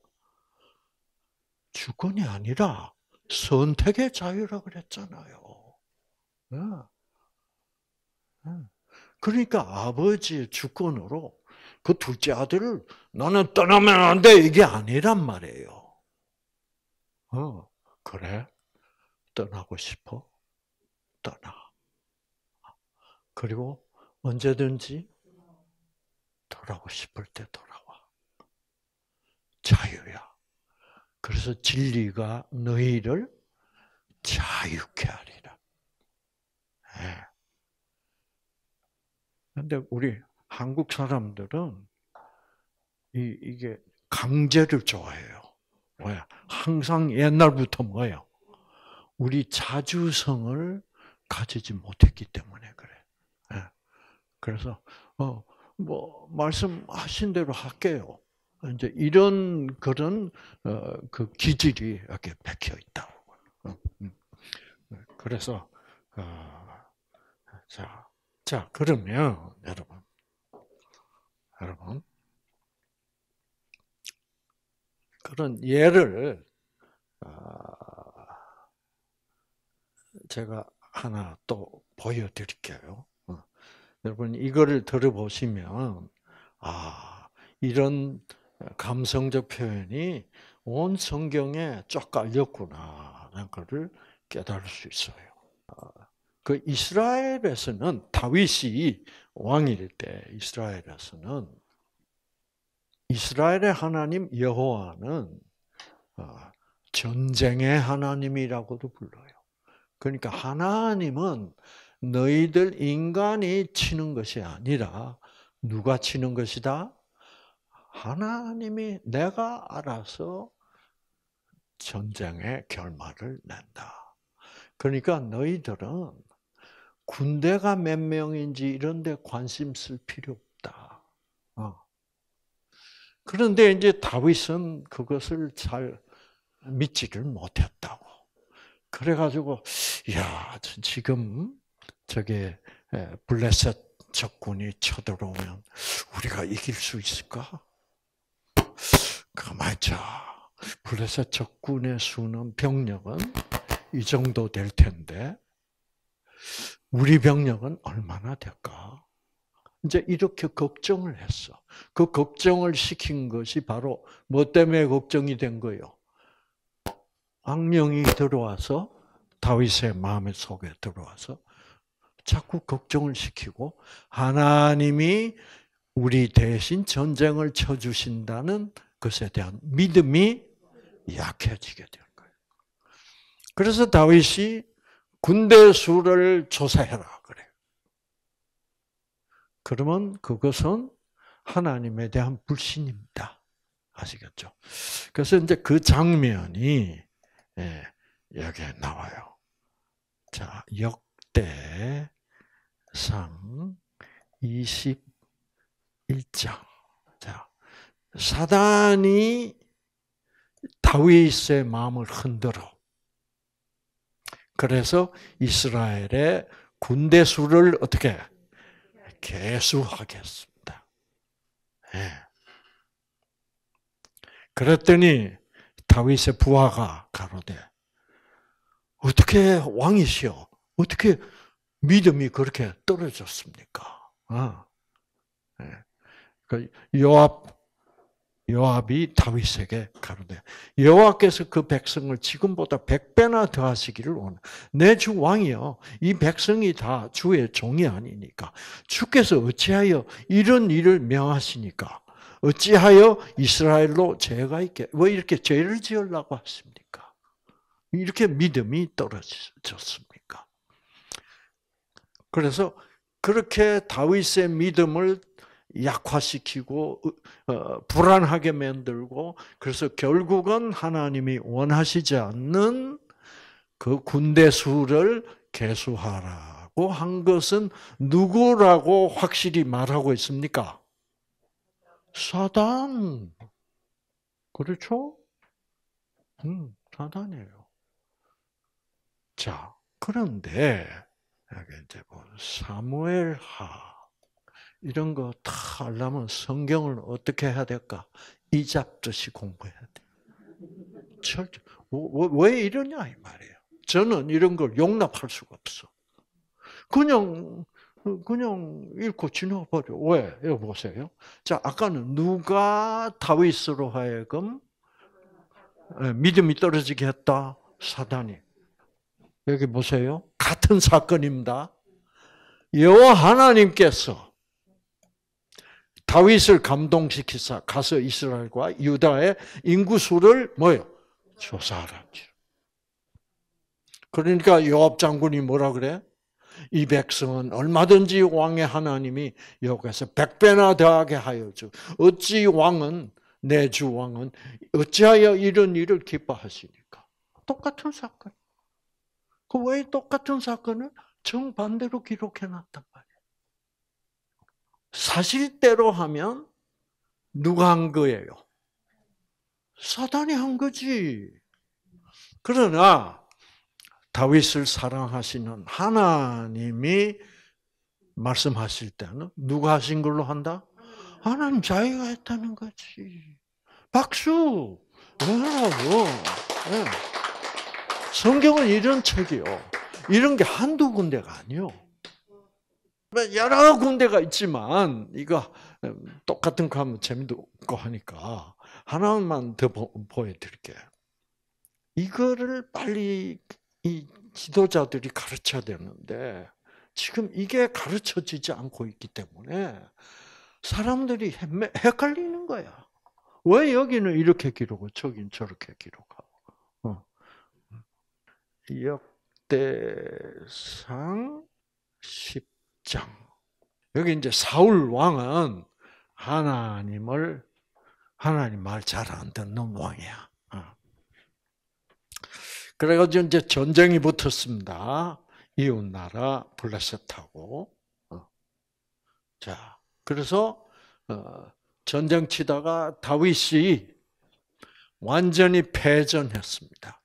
주권이 아니라 선택의 자유라 그랬잖아요. 예. 예. 그러니까 아버지의 주권으로 그 둘째 아들을 너는 떠나면 안 돼! 이게 아니란 말이에요. 어, 그래? 떠나고 싶어? 떠나. 그리고 언제든지 돌아오고 싶을 때 돌아와. 자유야. 그래서 진리가 너희를 자유케 하리라. 예. 그런데 우리 한국 사람들은 이, 이게 강제를 좋아해요. 뭐야? 항상 옛날부터 뭐예요? 우리 자주성을 가지지 못했기 때문에 그래서 어 뭐 말씀하신 대로 할게요. 이제 이런 그런 어, 그 기질이 이렇게 박혀 있다고. 어, 음. 네, 그래서 어, 자, 자 그러면 여러분, 여러분 그런 예를 제가 하나 또 보여드릴게요. 여러분 이거를 들어보시면 아 이런 감성적 표현이 온 성경에 쫙 깔렸구나라는 것을 깨달을 수 있어요. 아, 그 이스라엘에서는 다윗이 왕일 때 이스라엘에서는 이스라엘의 하나님 여호와는 아, 전쟁의 하나님이라고도 불러요. 그러니까 하나님은 너희들 인간이 치는 것이 아니라 누가 치는 것이다? 하나님이 내가 알아서 전쟁의 결말을 낸다. 그러니까 너희들은 군대가 몇 명인지 이런 데 관심 쓸 필요 없다. 어. 그런데 이제 다윗은 그것을 잘 믿지를 못했다고. 그래가지고, 야, 지금 저게 예, 블레셋 적군이 쳐들어오면 우리가 이길 수 있을까? 가만 있자. 블레셋 적군의 수는 병력은 이 정도 될 텐데 우리 병력은 얼마나 될까? 이제 이렇게 걱정을 했어. 그 걱정을 시킨 것이 바로 뭐 때문에 걱정이 된 거요? 악령이 들어와서 다윗의 마음 속에 들어와서 자꾸 걱정을 시키고 하나님이 우리 대신 전쟁을 쳐주신다는 것에 대한 믿음이 약해지게 될 거예요. 그래서 다윗이 군대 수를 조사해라 그래요. 그러면 그것은 하나님에 대한 불신입니다. 아시겠죠? 그래서 이제 그 장면이 예, 여기에 나와요. 자, 역 역대상 21장. 자, 사단이 다윗의 마음을 흔들어. 그래서 이스라엘의 군대 수를 어떻게 개수하겠습니다. 네. 예. 그랬더니 다윗의 부하가 가로되 어떻게 왕이시여 어떻게 믿음이 그렇게 떨어졌습니까? 어. 예. 그 요압 요압이 다윗에게 가로되 여호와께서 그 백성을 지금보다 백배나 더하시기를 원하. 내주 왕이여 이 백성이 다 주의 종이 아니니까 주께서 어찌하여 이런 일을 명하시니까 어찌하여 이스라엘로 죄가 있게 왜 이렇게 죄를 지으려고 하십니까? 이렇게 믿음이 떨어졌습니다. 그래서 그렇게 다윗의 믿음을 약화시키고 어, 불안하게 만들고 그래서 결국은 하나님이 원하시지 않는 그 군대 수를 개수하라고 한 것은 누구라고 확실히 말하고 있습니까? 사단. 그렇죠? 음, 사단이에요. 자, 그런데 이제 뭐 사무엘하 이런 거 다 알려면 성경을 어떻게 해야 될까? 이 잡듯이 공부해야 돼. 철저. 뭐, 뭐, 왜 이러냐 이 말이에요. 저는 이런 걸 용납할 수가 없어. 그냥 그냥 읽고 지나버려. 왜? 이 보세요. 자, 아까는 누가 다윗으로 하여금 믿음이 떨어지게 했다? 사단이. 여기 보세요. 같은 사건입니다. 여호와 하나님께서 다윗을 감동시키사 가서 이스라엘과 유다의 인구수를 뭐요? 조사하라. 그러니까 요압 장군이 뭐라 그래? 이 백성은 얼마든지 왕의 하나님이 여기서 백배나 더하게 하여 주. 어찌 왕은 내 주 왕은 어찌하여 이런 일을 기뻐하시니까? 똑같은 사건. 그왜 똑같은 사건을 정반대로 기록해놨단 말이에요? 사실대로 하면 누가 한 거예요? 사단이 한 거지. 그러나 다윗을 사랑하시는 하나님이 말씀하실 때는 누가 하신 걸로 한다? 하나님 자기가 했다는 거지. 박수! 뭐라고? 네, 성경은 이런 책이요. 이런 게 한두 군데가 아니요. 뭐 여러 군데가 있지만 이거 음, 똑같은 거 하면 재미도 없고 하니까 하나만 더 보여드릴게요. 이거를 빨리 이 지도자들이 가르쳐야 되는데 지금 이게 가르쳐지지 않고 있기 때문에 사람들이 헷갈리는 거야. 왜 여기는 이렇게 기록하 저긴 저렇게 기록하 역대상 10장. 여기 이제 사울 왕은 하나님을 하나님 말 잘 안 듣는 왕이야. 어. 그래가지고 이제 전쟁이 붙었습니다. 이웃 나라 블레셋하고. 어. 자, 그래서 어, 전쟁 치다가 다윗이 완전히 패전했습니다.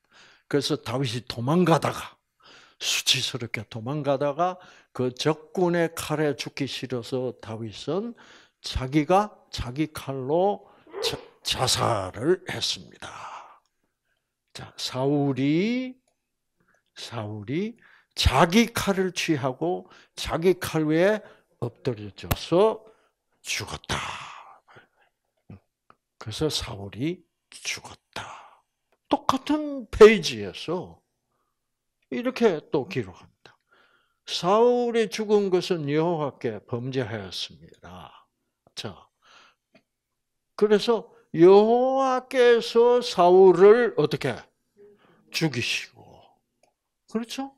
그래서 다윗이 도망가다가 수치스럽게 도망가다가 그 적군의 칼에 죽기 싫어서 다윗은 자기가 자기 칼로 자살을 했습니다. 자, 사울이 사울이 자기 칼을 취하고 자기 칼 위에 엎드려져서 죽었다. 그래서 사울이 죽었다. 똑같은 페이지에서 이렇게 또 기록합니다. 사울이 죽은 것은 여호와께 범죄하였습니다. 자, 그래서 여호와께서 사울을 어떻게 죽이시고 그렇죠?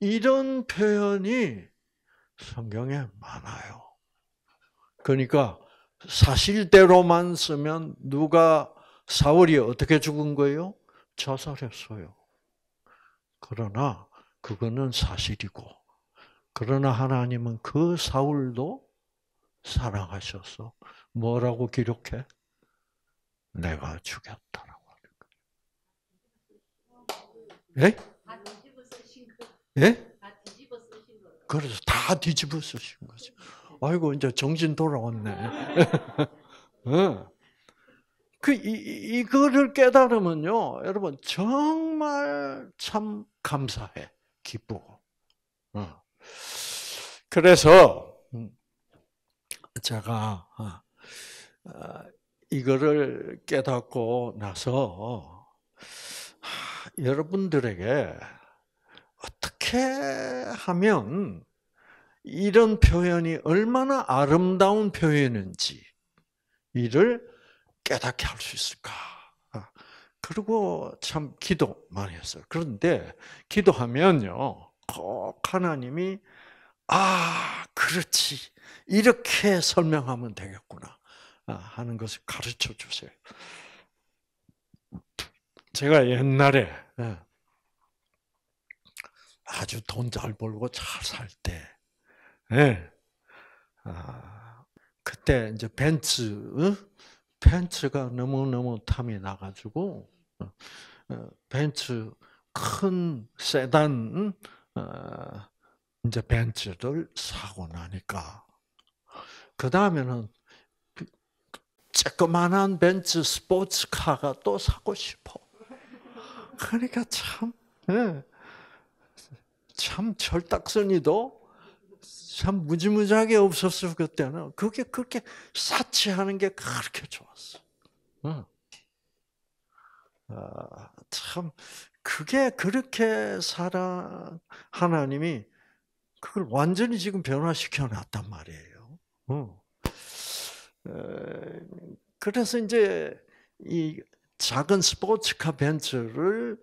이런 표현이 성경에 많아요. 그러니까 사실대로만 쓰면 누가 사울이 어떻게 죽은 거예요? 자살했어요. 그러나 그거는 사실이고 그러나 하나님은 그 사울도 사랑하셔서 뭐라고 기록해? 내가 죽였다라고 하는 거예 예? 예? 그래서 다 뒤집어 쓰신 거죠. 아이고 이제 정신 돌아왔네. [LAUGHS] 응. 그 이, 이거를 깨달으면요, 여러분 정말 참 감사해, 기쁘고. 어. 그래서 음, 제가 어, 어, 이거를 깨닫고 나서 여러분들에게 어떻게 하면 이런 표현이 얼마나 아름다운 표현인지 이를 깨닫게 할 수 있을까? 어, 그리고 참 기도 많이 했어요. 그런데 기도하면요, 꼭 하나님이 아 그렇지 이렇게 설명하면 되겠구나 어, 하는 것을 가르쳐 주세요. 제가 옛날에 예, 아주 돈 잘 벌고 잘 살 때, 예. 아, 그때 이제 벤츠 벤츠가 너무너무 탐이 나가지고 어, 어, 벤츠 큰 세단 어, 이제 벤츠를 사고 나니까 그 다음에는 조그만한 벤츠 스포츠카가 또 사고 싶어. 그러니까 참, 예, 참 절딱선이도 참 무지무지하게 없었을 그때는 그게 그렇게 사치하는 게 그렇게 좋았어. 응. 아, 참 그게 그렇게 살아 하나님이 그걸 완전히 지금 변화시켜 놨단 말이에요. 그래서 이제 이 작은 스포츠카 벤츠를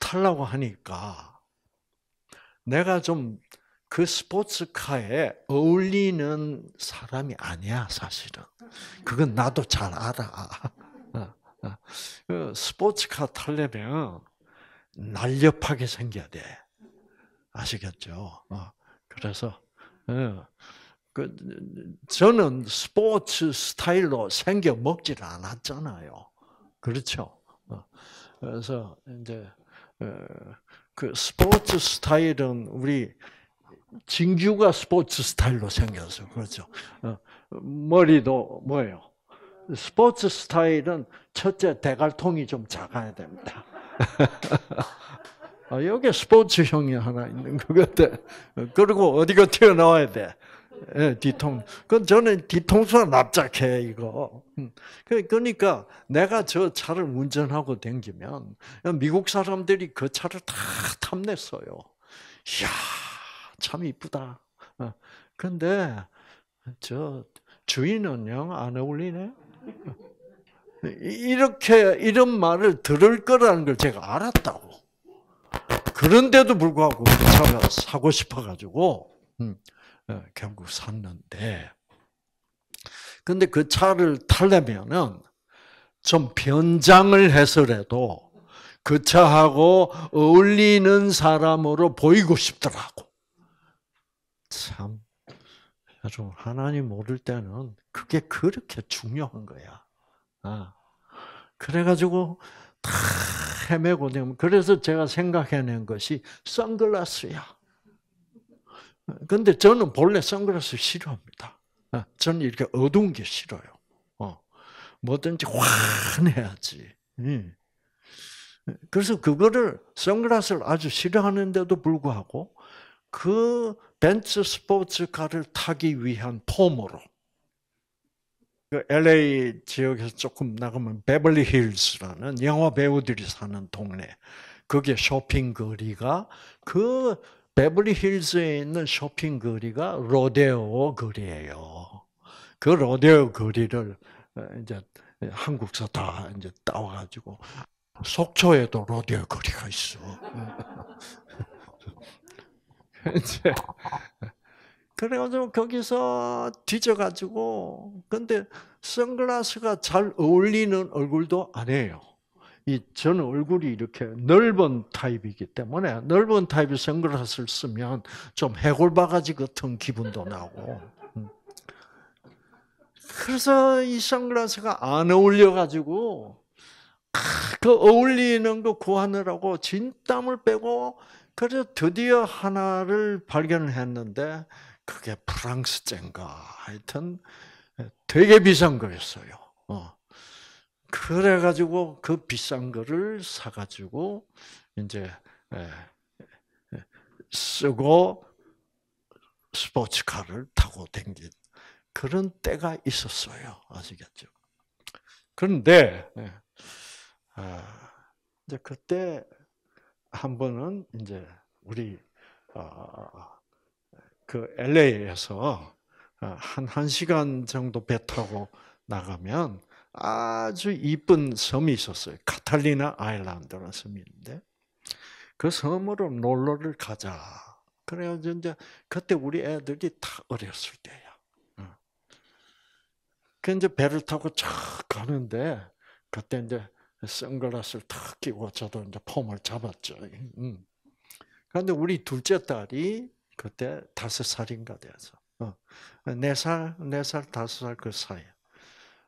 타려고 하니까 내가 좀그 스포츠카에 어울리는 사람이 아니야, 사실은. 그건 나도 잘 알아. 어, 어. 그 스포츠카 타려면 날렵하게 생겨야 돼. 아시겠죠? 어. 그래서, 그, 저는 스포츠 스타일로 생겨 먹질 않았잖아요. 그렇죠? 그래서, 이제, 그 스포츠 스타일은 우리 진규가 스포츠 스타일로 생겼어. 그렇죠. 어, 머리도 뭐예요? 스포츠 스타일은 첫째 대갈통이 좀 작아야 됩니다. [LAUGHS] 아, 여기 스포츠형이 하나 있는 것 같아. 그리고 어디가 튀어나와야 돼. 네, 뒤통. 그 저는 뒤통수가 납작해 이거. 음. 그, 그러니까 내가 저 차를 운전하고 댕기면 미국 사람들이 그 차를 다 탐냈어요. 야참 이쁘다. 근데 어, 저 주인은요 안 어울리네. 이렇게 이런 말을 들을 거라는 걸 제가 알았다고. 그런데도 불구하고 차가 사고 싶어가지고 음, 어, 결국 샀는데, 근데 그 차를 타려면은 좀 변장을 해서라도 그 차하고 어울리는 사람으로 보이고 싶더라고. 참, 여 하나님 모를 때는 그게 그렇게 중요한 거야. 아. 그래가지고, 다 헤매고, 그래서 제가 생각해낸 것이 선글라스야. 근데 저는 본래 선글라스 싫어합니다. 아, 저는 이렇게 어두운 게 싫어요. 어. 뭐든지 환해야지. 음. 그래서 그거를 선글라스를 아주 싫어하는데도 불구하고 그 벤츠 스포츠카를 타기 위한 폼으로 그 LA 지역에서 조금 나가면 베벌리 힐스라는 영화 배우들이 사는 동네 거기 쇼핑 거리가 그 베벌리 힐스에 있는 쇼핑 거리가 로데오 거리예요. 그 로데오 거리를 어, 이제 한국서 다 이제 따와가지고 속초에도 로데오 거리가 있어. [LAUGHS] 이제 그래가지고 거기서 뒤져가지고 근데 선글라스가 잘 어울리는 얼굴도 아니에요. 이저 얼굴이 이렇게 넓은 타입이기 때문에 넓은 타입의 선글라스를 쓰면 좀 해골바가지 같은 기분도 나고. 음. 그래서 이 선글라스가 안 어울려가지고 아, 그 어울리는 거 구하느라고 진땀을 빼고 그래서 드디어 하나를 발견했는데 그게 프랑스 젠가 하여튼 되게 비싼 거였어요. 어. 그래가지고 그 비싼 거를 사가지고 이제 쓰고 스포츠카를 타고 댕긴 그런 때가 있었어요. 아시겠죠? 그런데 아, 이제 그때 한 번은 이제 우리 어, 그 LA에서 어, 한 1시간 정도 배 타고 나가면 아주 이쁜 섬이 있었어요. 카탈리나 아일랜드라는 섬인데 그 섬으로 놀러를 가자. 그래가 이제 그때 우리 애들이 다 어렸을 때야. 어. 그 이제 배를 타고 쫙 가는데 그때 이제 선글라스를 탁 끼고 저도 이제 폼을 잡았죠. 음. 그런데 우리 둘째 딸이 그때 다섯 살인가 돼서 어, 네 살, 네 살, 다섯 살 그 사이에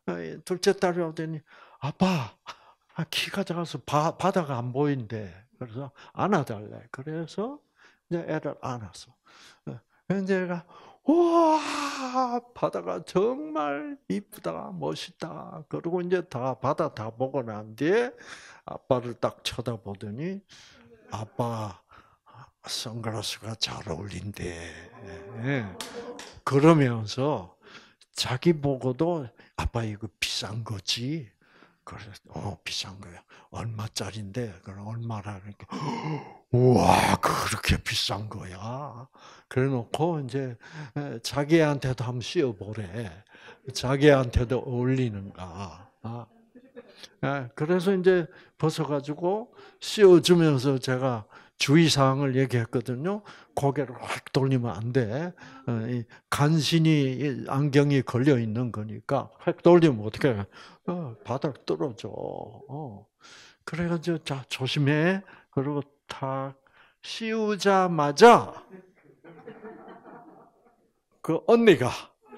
어, 둘째 딸이 오더니 아빠 아, 키가 작아서 바, 바다가 안 보인대. 그래서 안아달래. 그래서 이제 애를 안았어. 근데 가와 바다가 정말 이쁘다 멋있다 그러고 이제 다 바다 다 보고 난 뒤에 아빠를 딱 쳐다보더니 아빠 선글라스가 잘 어울린대 예. 그러면서 자기 보고도 아빠 이거 비싼 거지 그래서 어 비싼 거야 얼마짜린데 그럼 얼마라 그러니까 우와 그렇게 비싼 거야. 그래놓고 이제 자기한테도 한번 씌워보래. 자기한테도 어울리는가. 아. 그래서 이제 벗어가지고 씌워주면서 제가 주의사항을 얘기했거든요. 고개를 확 돌리면 안 돼. 어, 간신히 안경이 걸려 있는 거니까 확 돌리면 어떻게 어, 바닥 떨어져. 어. 그래가지고 자 조심해. 그리고 탁 씌우자마자 그 언니가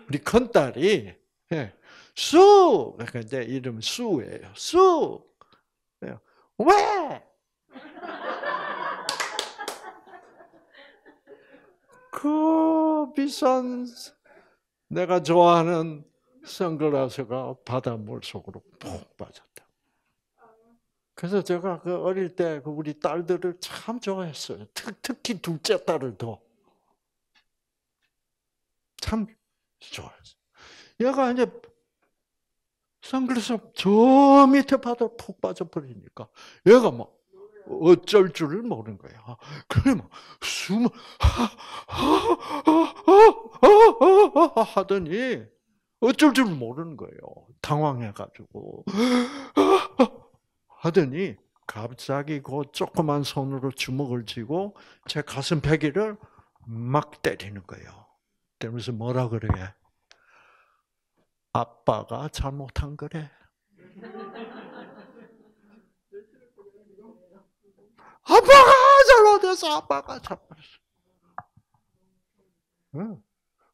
우리 큰 딸이 예, 수 그러니까 이제 이름 수예요. 수 예. 왜? 그 비싼 내가 좋아하는 선글라스가 바닷물 속으로 푹 빠져. 그래서 제가 그 어릴 때 그 우리 딸들을 참 좋아했어요. 특히 둘째 딸을 더. 참 좋아했어요. 얘가 이제 선글라스 저 밑에 바닥 푹 빠져버리니까 얘가 막 어쩔 줄을 모르는 거야. 그래 막 숨을 하더니 어쩔 줄 모르는 거예요. 당황해가지고 하더니 갑자기 그 조그만 손으로 주먹을 쥐고 제 가슴팩이를 막 때리는 거예요. 때면서 뭐라 그래? 아빠가 잘못한 거래. 아빠가 잘못했어. 아빠가 잘못했어.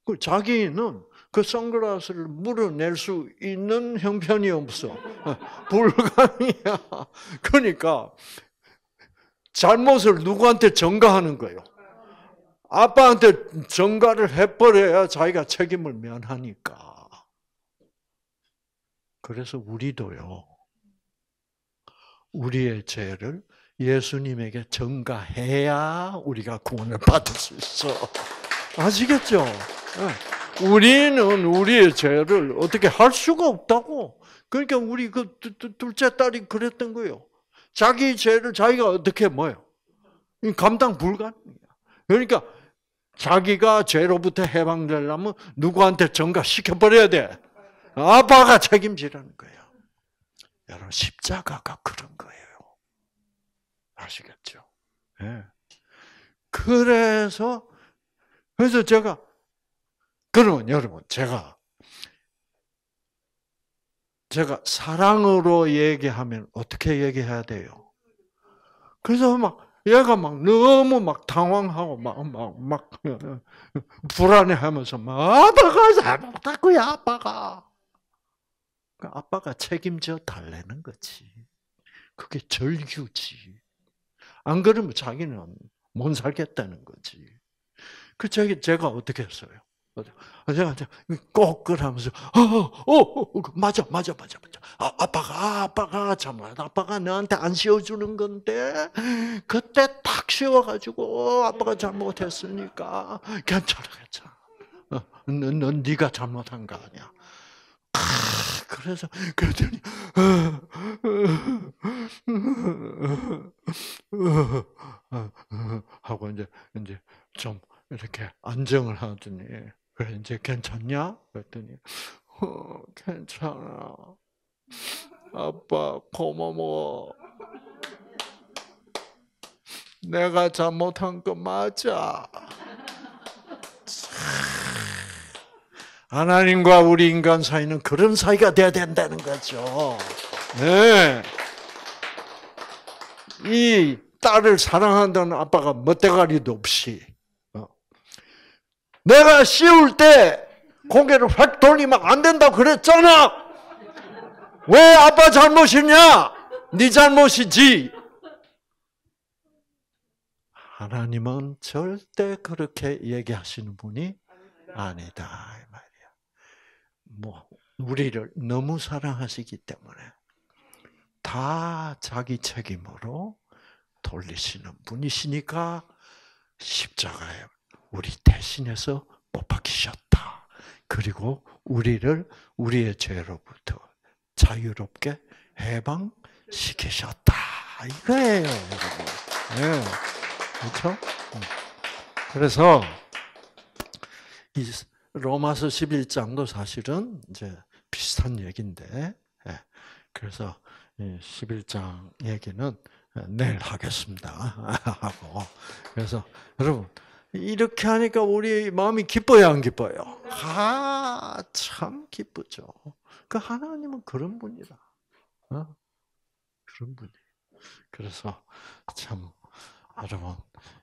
그 자기는 그 선글라스를 물어낼 수 있는 형편이 없어. [LAUGHS] 불가능이야. 그러니까 잘못을 누구한테 전가하는 거예요. 아빠한테 전가를 해버려야 자기가 책임을 면하니까. 그래서 우리도요. 우리의 죄를 예수님에게 전가해야 우리가 구원을 받을 수 있어. 아시겠죠? 예. 우리는 우리의 죄를 어떻게 할 수가 없다고. 그러니까 우리 그 둘째 딸이 그랬던 거예요. 자기 죄를 자기가 어떻게 뭐요? 감당 불가능이야. 그러니까 자기가 죄로부터 해방되려면 누구한테 전가시켜 버려야 돼. 아빠가 책임지라는 거예요. 여러분 십자가가 그런 거예요. 아시겠죠? 예. 네. 그래서 그래서 제가 그러면 여러분, 제가, 제가 사랑으로 얘기하면 어떻게 얘기해야 돼요? 그래서 막, 얘가 막 너무 막 당황하고 막, 막, 막, 불안해 하면서 아빠가 잘못했고요, 아빠가. 그러니까 아빠가 책임져 달래는 거지. 그게 절규지. 안 그러면 자기는 못 살겠다는 거지. 그, 제가 어떻게 했어요? 제가 꼭그하면서 어, 어, 어, 맞아, 맞아, 맞아, 맞아. 아, 아빠가, 아빠가, 참말, 아빠가 너한테안 씌워주는 건데, 그때 탁 씌워가지고, 아빠가 잘못했으니까, 괜찮아, 괜찮아. 어, 넌, 넌 네가 잘못한 거 아니야. 아, 그래서, 그랬더니, 하고 이제, 이제 좀, 이렇게 안정을 하더니, 왜 이제 괜찮냐? 그랬더니 어, 괜찮아. 아빠 고마워. 뭐. 내가 잘못한 거 맞아. 하나님과 우리 인간 사이는 그런 사이가 돼야 된다는 거죠. 네. 이 딸을 사랑한다는 아빠가 멋대가리도 없이 내가 씌울 때 고개를 확 돌리면 안 된다고 그랬잖아. 왜 아빠 잘못이냐? 네 잘못이지. 하나님은 절대 그렇게 얘기하시는 분이 아니다 이 말이야. 뭐 우리를 너무 사랑하시기 때문에 다 자기 책임으로 돌리시는 분이시니까 십자가에 우리 대신해서 못 박히셨다. 그리고 우리를 우리의 죄로부터 자유롭게 해방시키셨다. 이거예요, 네. 그렇죠? 음. 그래서 이 로마서 11장도 사실은 이제 비슷한 얘기인데, 예. 그래서 11장 얘기는 예, 내일 하겠습니다. [LAUGHS] 하고. 그래서 여러분, 이렇게 하니까 우리 마음이 기뻐요, 안 기뻐요? 아. 아, 참 기쁘죠. 그 하나님은 그런 분이라. 어? 그런 분이. 그래서 참 여러분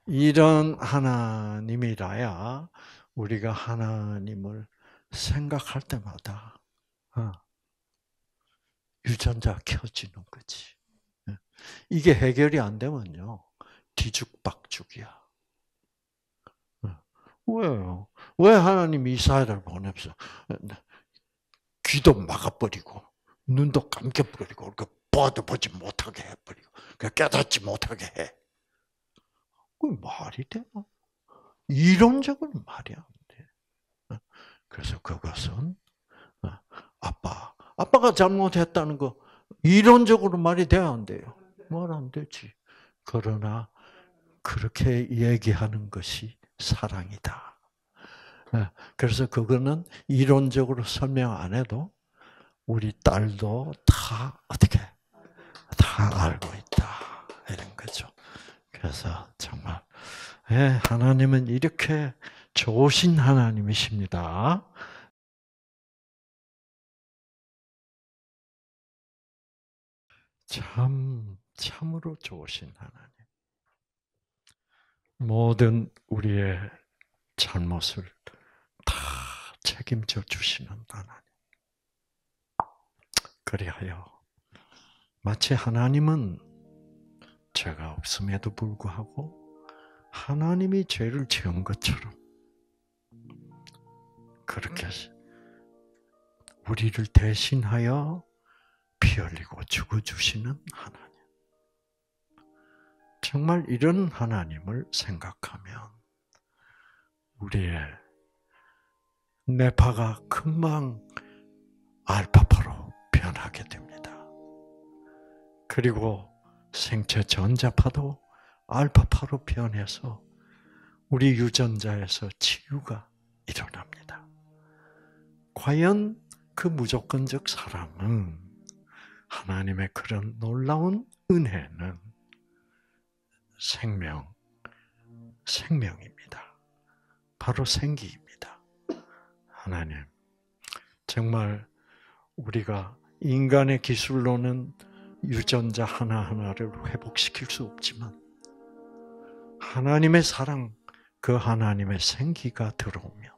이런 하나님이라야 우리가 하나님을 생각할 때마다 어, 유전자 켜지는 거지. 예? 이게 해결이 안 되면요 뒤죽박죽이야. 왜요? 왜 하나님이 사야를 보냅어 귀도 막아버리고 눈도 감겨버리고 그 봐도 보지 못하게 해버리고 그 깨닫지 못하게 해. 그 말이 되나? 이론적으로 말이 안 돼. 어, 그래서 그것은 어, 아빠 아빠가 잘못했다는 거 이론적으로 말이 돼야 안 돼요. 말 안 되지. 그러나 그렇게 얘기하는 것이 사랑이다. 네. 그래서 그거는 이론적으로 설명 안 해도 우리 딸도 다 어떻게 다 알고 있다 이런 거죠. 그래서 정말 예, 하나님은 이렇게 좋으신 하나님이십니다. 참 참으로 좋으신 하나님. 모든 우리의 잘못을 다 책임져 주시는 하나님. 그리하여 마치 하나님은 죄가 없음에도 불구하고 하나님이 죄를 지은 것처럼 그렇게 우리를 대신하여 피 흘리고 죽어주시는 하나님. 정말 이런 하나님을 생각하면 우리의 내파가 금방 알파파로 변하게 됩니다. 그리고 생체 전자파도 알파파로 변해서 우리 유전자에서 치유가 일어납니다. 과연 그 무조건적 사랑은 하나님의 그런 놀라운 은혜는 생명, 생명입니다. 바로 생기입니다. 하나님, 정말 우리가 인간의 기술로는 유전자 하나하나를 회복시킬 수 없지만, 하나님의 사랑, 그 하나님의 생기가 들어오면,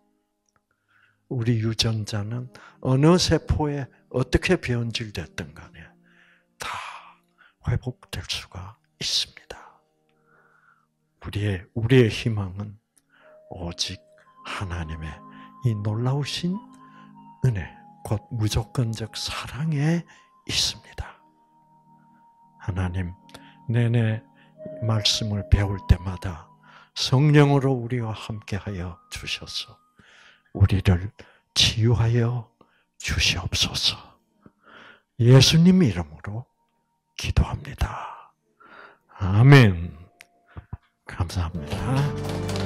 우리 유전자는 어느 세포에 어떻게 변질됐든 간에 다 회복될 수가 있습니다. 우리의 우리의 희망은 오직 하나님의 이 놀라우신 은혜 곧 무조건적 사랑에 있습니다. 하나님 내내 말씀을 배울 때마다 성령으로 우리와 함께하여 주셔서 우리를 치유하여 주시옵소서. 예수님 이름으로 기도합니다. 아멘. comes up. Huh?